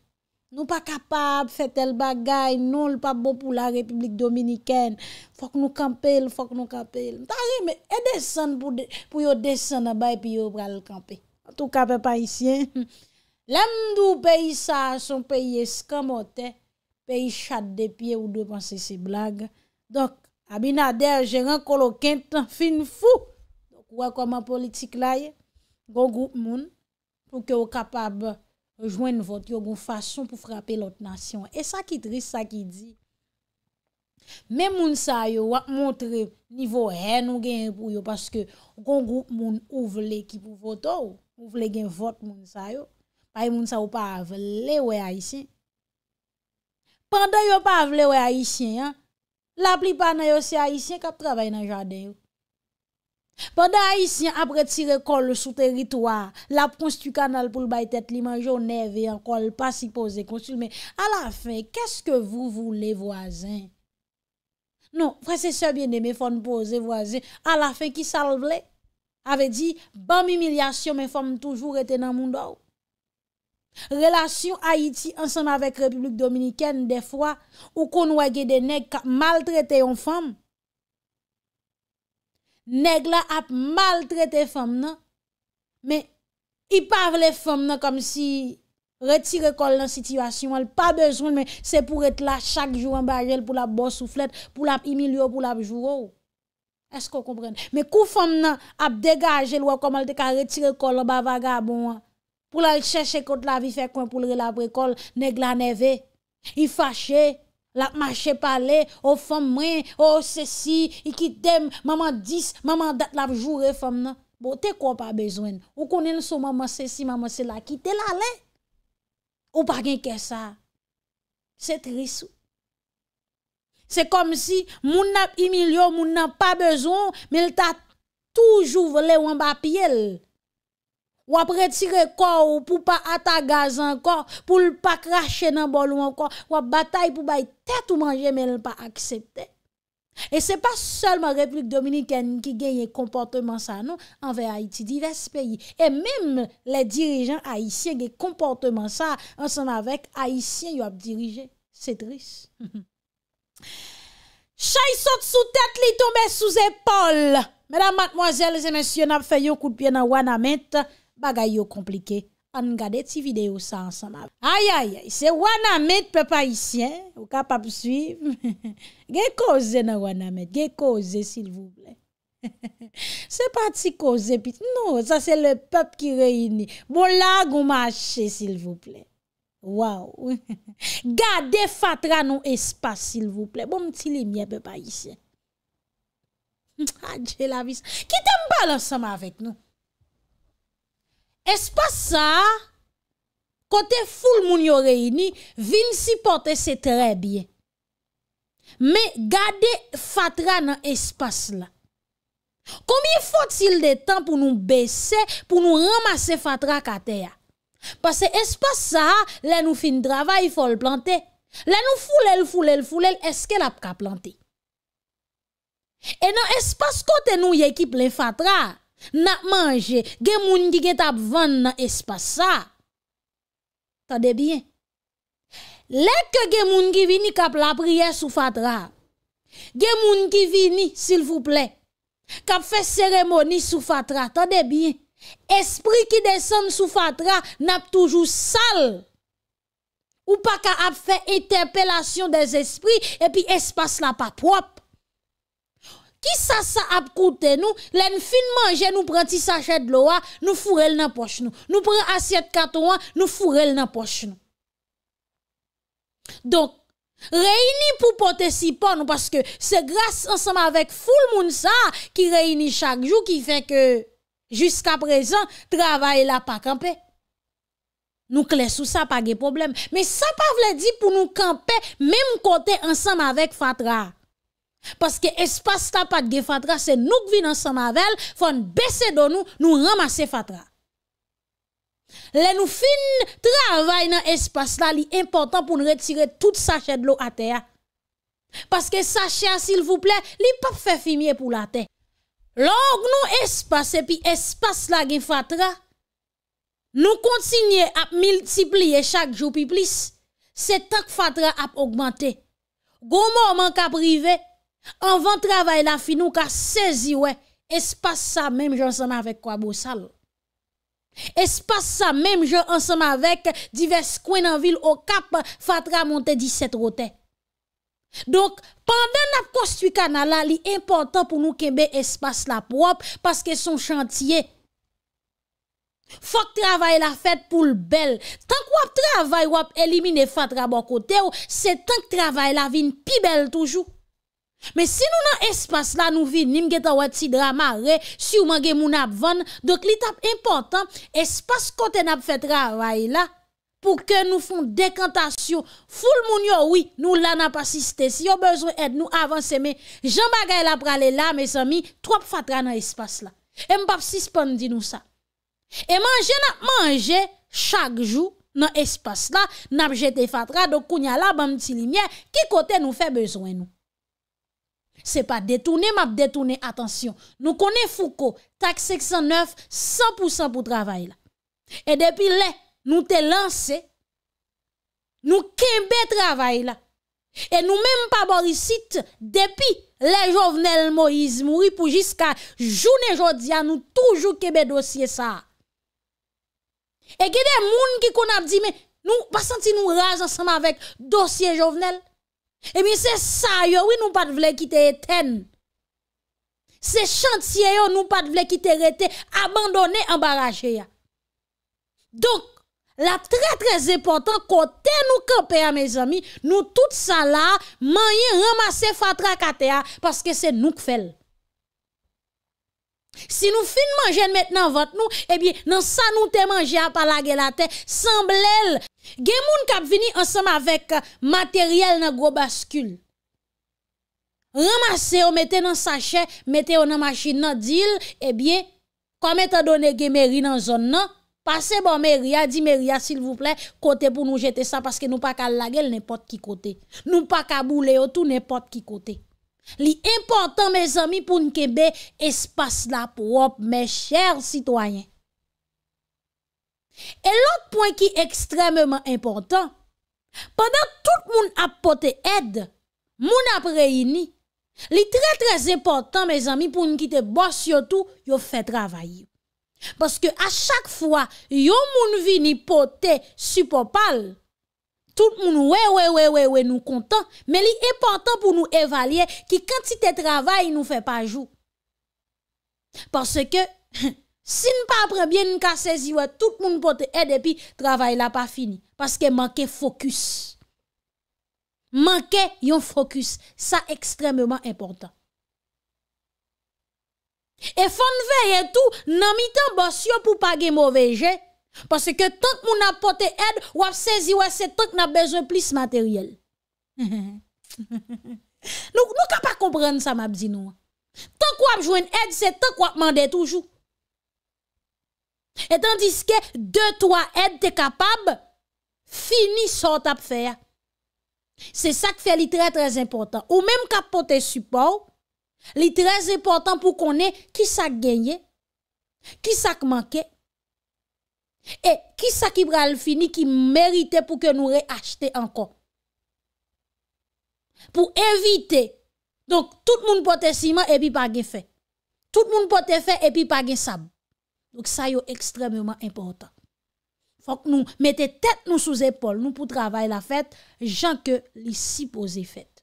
Nous pas capables de faire tel bagaille, non, le pas bon pour la République dominicaine. Faut que nous il faut que nous campions. T'arrête, mais, et descend pour, pour yo descendre en bas et puis yo, camper. tou kape paisyen. La mdou peyi sa, son peyi eskamote, peyi chat depye ou devan se se blage. Dok, Abinader, jenran kolokentan fin fou. Dok wakwa man politik la ye, gon goup moun, pou ke w kapab jwen vot yo gon fason pou frape lot nasyon. E sa ki tris, sa ki di. Men moun sa yo, wak montre nivou hen nou gen pou yo, paske gon goup moun ouv le ekipou voto ou. Moun vle gen vot moun sa yo. Pa yon moun sa yo pa avle we ayisyen. Panda yo pa avle we ayisyen, la pli pa nan yo se ayisyen kap trabay nan jadeyo. Panda ayisyen apre tire kol sou teritoar, la ponstu kanal pou l baytet, li manjou neve yon kol, pasi pose konsulmen. A la fe, kèst ke vou vou le voisin? Non, fwese sebyen de me fon pose voisin, a la fe ki sal vle? Ave di, bom imilyasyon men fòm toujou rete nan moun do ou. Relasyon Haiti ansanm avèk Republik Dominikèn defwa, ou kon wè gè de neg mal trete yon fòm. Neg la ap mal trete fòm nan, men i pavle fòm nan kom si retire kol nan sityasyon, wèl pa bezoun men se pou et la chak jou an bagel pou la bo souflet, pou la imilyo, pou la jou ou ou. Esko kompren? Me kou fòm nan ap degaje lwa kòm al te ka retire kòl lò bavagabon an. Pou lal chèche kòt la vi fè kwen pou lre la brekòl, neg la neve. I fache, lak mache pale, o fòm mwen, o sèsi, i kitem, maman dis, maman dat la vjoure fòm nan. Bo, te kwa pa bezwen? Ou konen sou maman sèsi, maman sèla, kitel ale? Ou bagen kè sa? Sè trissou. Se kom si moun nan imilyon, moun nan pa bezon, men lta toujou vle wan ba piyel. Wap retire kou pou pa ata gazan kou, pou lpa krashe nan bolou an kou, wap batay pou bay tet ou manje men lpa aksepte. E se pa selman replik dominikèn ki genye komporteman sa nou anve Haiti, divers peyi. E menm le dirijen Haitien genye komporteman sa anseman vek Haitien yop dirije. Se tris. Chay sot sou tet li tombe sou zepol Medan matmoazel, zene syon ap fay yo koupye nan wana met Bagay yo komplike An gade ti video sa ansama Ayayay, se wana met pe pa isye Ou kap ap suy Ge koze nan wana met, ge koze sil vouple Se pati koze pit Non, sa se le pep ki reini Bon la goumache sil vouple Waou, gade fatra nou espas s'il vous plè. Boum ti li miye bepa yise. Adje la vis. Kitè mbal ansama avèk nou. Espasa, kote foul moun yore yini, vin si pote se tre bie. Me gade fatra nan espas la. Komye fote sil de tan pou nou bese, pou nou ramase fatra kate ya. Parce que espace ça, là nous fin travail, il faut le planter. Là nous foule, le foule, le foule, est-ce qu'elle a pas planter? Et dans espace côté nous y équipe les fatra, n'a mangé, gen moun qui gen tap vendre dans espace ça. Tendez bien. Les que gen moun ki vini kap la prière sous fatra. Gen moun qui vini, s'il vous plaît. Kap fait cérémonie sous fatra. Tendez bien. Esprit qui descend sous fatra n'a toujours sale. Ou pas qu'à faire interpellation des esprits et puis espace là pas propre. Qui ça ça a coûté nous? L'en fin manger nous prend petit sachet de l'eau, nous fourrel dans poche nous. Nous prenons assiette carton, nous fourrel dans poche nous. Donc Réunis pour porter nous parce que c'est grâce ensemble avec full moun ça qui réunit chaque jour qui fait que Juska prezant, travaye la pa kampe. Nou klesou sa pa ge problem. Me sa pa vle di pou nou kampe, mem kote ansam avek fatra. Paske espas ta pat ge fatra, se nou kvin ansam avel, fon bese do nou, nou ramase fatra. Le nou fin travaye nan espas la, li importan pou nou retire tout sachet lo ate ya. Paske sachet, sil vouple, li pap fefimiye pou late ya. Lòk nou espase pi espase la gen fatra, nou kontinye ap miltipliye chak jou pi plis, se tak fatra ap augmentè. Goumò man ka prive, anvan travay la finou ka sezi wè, espase sa mèm jò ansama vek kwa bousal. Espace sa mèm jò ansama vek divers kwen anvil o kap fatra monte 17 rotè. Donk panden ap kostwi kanala li impotant pou nou kembe espas la pou ap Paske son chantye Fak travay la fet pou l bel Tank wap travay wap elimine fat rabo kote ou Se tank travay la vin pi bel toujou Men si nou nan espas la nou vin nim geta wati drama re Si ou mange moun ap van Donk li tap impotant espas kote nap fet travay la pou ke nou foun dekantasyon. Foul moun yo, woui, nou la nan pasiste. Si yo bezwen et nou avanse, men, jan bagay la prale la, mes ami, twap fatra nan espase la. E mpap sispan di nou sa. E manje nan manje, chak jou nan espase la, nan ap jete fatra, do kounya la ban mti limye, ki kote nou fe bezwen nou. Se pa detounen, map detounen, atensyon, nou konen fouko, tak 609, 100% pou travay la. E depi le, nous te lancé, nous kembe travail là. Et nous même pas Borisite, depuis les Jovenel Moïse mourit pour jusqu'à journée jodia, nous toujours kembe dossier ça. Et il y a des gens qui qu'on a dit, mais nous pas senti nous rase ensemble avec dossier Jovenel. Et bien c'est ça, yo, oui, nous pas de quitter Eten. C'est chantier, yo, nous pas voulons quitter Rete, abandonné, embarrassé. Donc, La tre tre zepotan kote nou kepe a me zami, nou tout sa la manye ramase fatra kate a, paske se nou kfel. Si nou fin manjen met nan vat nou, e eh bie nan sa nou te manje a pala gelate, sanblel, gemoun kap vini ansam avek euh, materyel nan gro baskul. Ramase ou mette nan sache, mette ou nan masjid nan dil, e eh bie, kome ta done gemeri nan zon nan, Pase bon mè ria, di mè ria, s'il vous plè, kote pou nou jete sa, paske nou pa ka lagel, ne pot ki kote. Nou pa ka boule yo tou, ne pot ki kote. Li important, mè zami, pou n'kebe espas la pou wop mè chèr sitwayen. Et l'ot point ki ekstremement important, pandan tout moun apote ed, moun apre yini, li tre trez important, mè zami, pou n'kite boss yo tou, yo fè travayiv. Paske a chak fwa yon moun vi ni pote supopal Tout moun we we we we we nou kontan Me li epotan pou nou evalye ki kantite travay nou fe pa jou Paske si n pa prebyen n ka sezi wè tout moun pote edepi travay la pa fini Paske manke fokus Manke yon fokus sa ekstrememan epotan Et fon veye tout, nan mi bah, pour pas pou mauvais mouveje, parce tant que moun apote ou ou saisi ou se tant n'a matériel. plus matériel. nou, nou ka pa ça, sa di nou. Tant qu'on c'est aide, c'est tant qu'on mande toujours. Et tandis que deux, trois aides t'es capable, fini sort à faire. C'est ça qui fait très très important. Ou même kapote support, Li très important pour qu'on qui ça gagné, qui ça manqué et qui ça qui fini qui méritait pour que nous réachetions encore. Pour éviter. Donc tout le monde porte ciment et puis pas fait. Tout le monde porte fait et puis pas Donc ça est extrêmement important. Faut que nous mettez tête nous sous épaule nous pour travailler la fête, gens que les supposé fait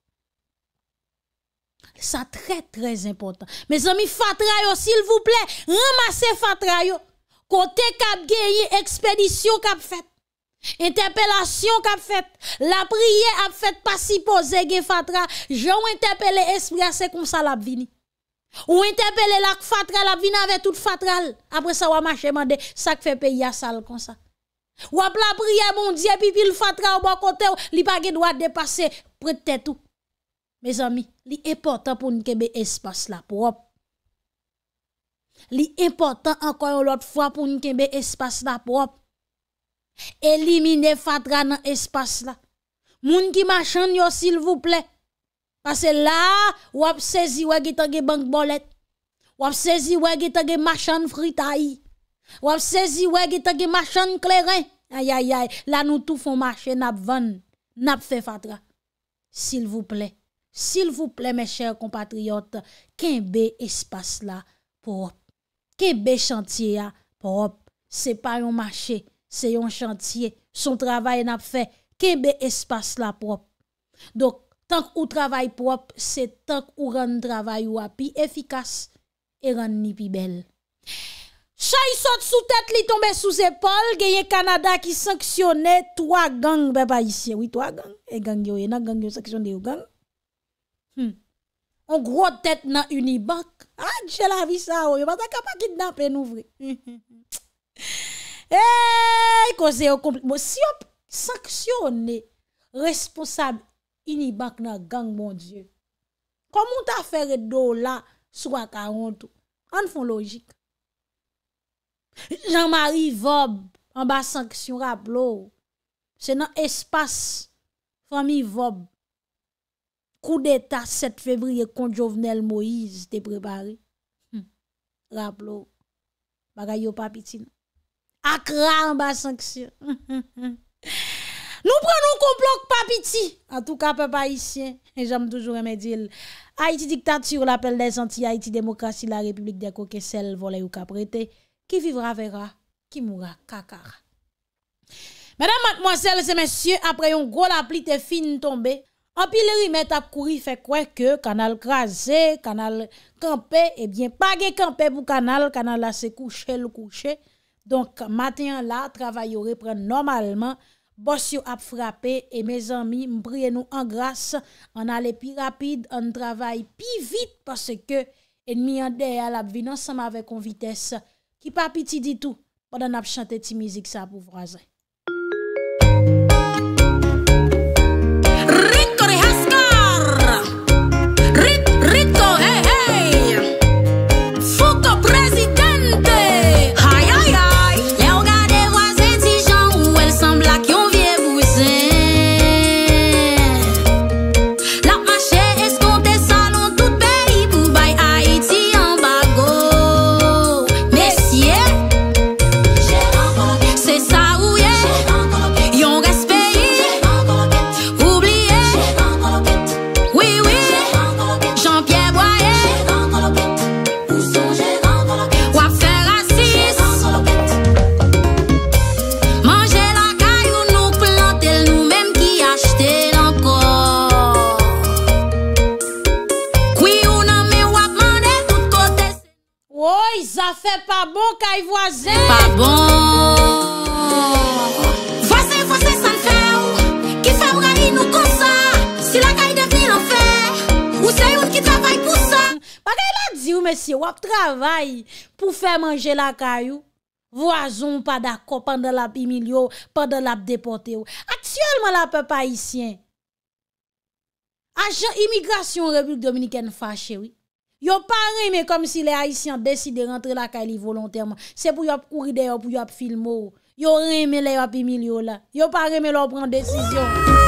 ça très très important. Mes amis Fatrayo, s'il vous plaît, ramassez Fatrayo. Côté cap gagné expédition cap fait. Interpellation qu'a fait, la prière a fait pas supposé gen fatra, Jean interpelle esprit c'est comme ça l'a vini. Ou interpelle la fatra la vini avec toute fatra. Après ça on marcher mandé ça fait pays à sale comme ça. Ou la prière mon Dieu puis le fatra au bon côté, li pas droit de près tête tout. Mez ami, li epotan pou nou kebe espas la pou wap. Li epotan anko yon lot fwa pou nou kebe espas la pou wap. Elimine fatra nan espas la. Moun ki machan yo sil vou ple. Pase la, wap sezi wè ki tagi bank bolet. Wap sezi wè ki tagi machan fritayi. Wap sezi wè ki tagi machan kleren. Ayayay, la nou tou fon mache nap ven, nap fe fatra. Sil vou ple. S'il vous plaît, mes chers compatriotes, ken be espace la prop? Ken be chantier la prop? Se pa yon maché, se yon chantier, son travay nap fe, ken be espace la prop? Dok, tank ou travay prop, se tank ou rande travay ou api, efikas, e rande nipi bel. Cha yi sot sou tèt li tombe sou zepol, genye Kanada ki sanksyonè, twa gang be ba isye, e gang yo, e nan gang yo sanksyon de yo gang, Hmm. On gro tèt nan unibank A ah, dje la vi sa ou Yon pata kapakit nan pen ouvre Eyyy Kose yo komple Si yon sanksyon ne responsab Unibank nan gang mon die Komoun ta fère do la Swa 40 An fon logik Jean-Marie Vob An ba sanksyon rap lò Se nan espas Fami Vob Kou deta set febriye kon jovenel Moïse te prepari. Hmm. Rablo, bagay yo papiti nan. Akra an ba sanksyon. Nou pren nou kon blok papiti. An tou ka pe pa isyen. E jame toujou remedil. Haiti diktat sur l'apel des anti-Haiti demokrasi la republik de Kokesel volay ou kaprete. Ki vivra vera, ki moura kakara. Mèdam ak moi sel se mèsyon apre yon go la plite fin tombe. An pi le rimet ap kouri fe kwen ke kanal graze, kanal kampe, ebyen pa ge kampe pou kanal, kanal la se kouche, lou kouche. Donk, maten la, travay yo repren normalman, bos yo ap frape, e me zanmi mbriye nou angras, an ale pi rapide, an travay pi vite, pase ke en mi yande al ap vinansan ma ve kon vites, ki pa apiti ditou, podan ap chante ti mizik sa pou vwazen. Fè pa bon kaj vwazè? Pa bon! Vwazè, vwazè san fè ou? Ki fè vwazè nou kon sa? Si la kaj devine l'enfer? Ou se yon ki travay pou sa? Pa kaj la di ou, mesye, wap travay pou fè manje la kaj ou? Vwazè ou pa da kopan de la pi mil yo, pa de la depote ou? Aktiyelman la pe pa isyen. Aje, imigrasyon rebu Dominiken fache ou? Yo pa reme kom si le Haitien deside rentre la Kali volontèrman. Se pou yo ap kouride yo, pou yo ap filmo. Yo reme le yo ap imil yo la. Yo pa reme lo pran desisyon.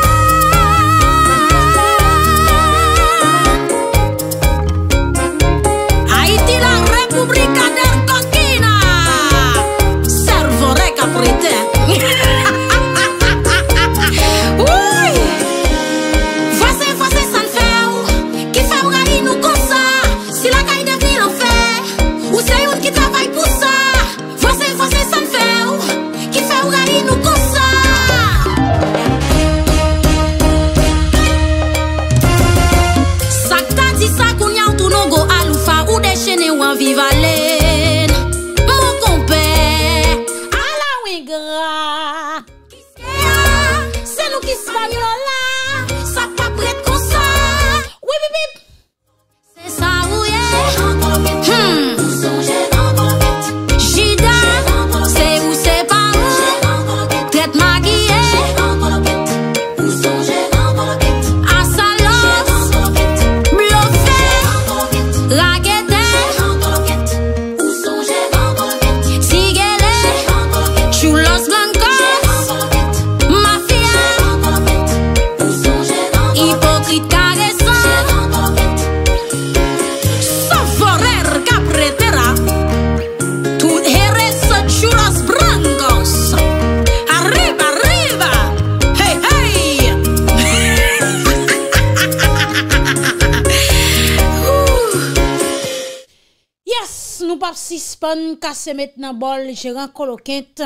kase met nan bol jiran kolo kent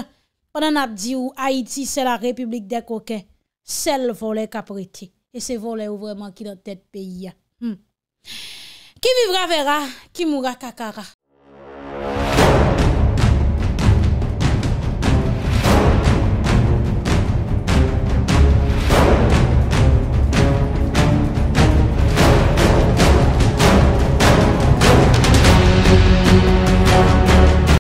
panan ap di ou Haiti se la republik de koken sel vole kapriti e se vole ou vreman ki hmm. nan tet peyi ki vivra vera ki moura kakara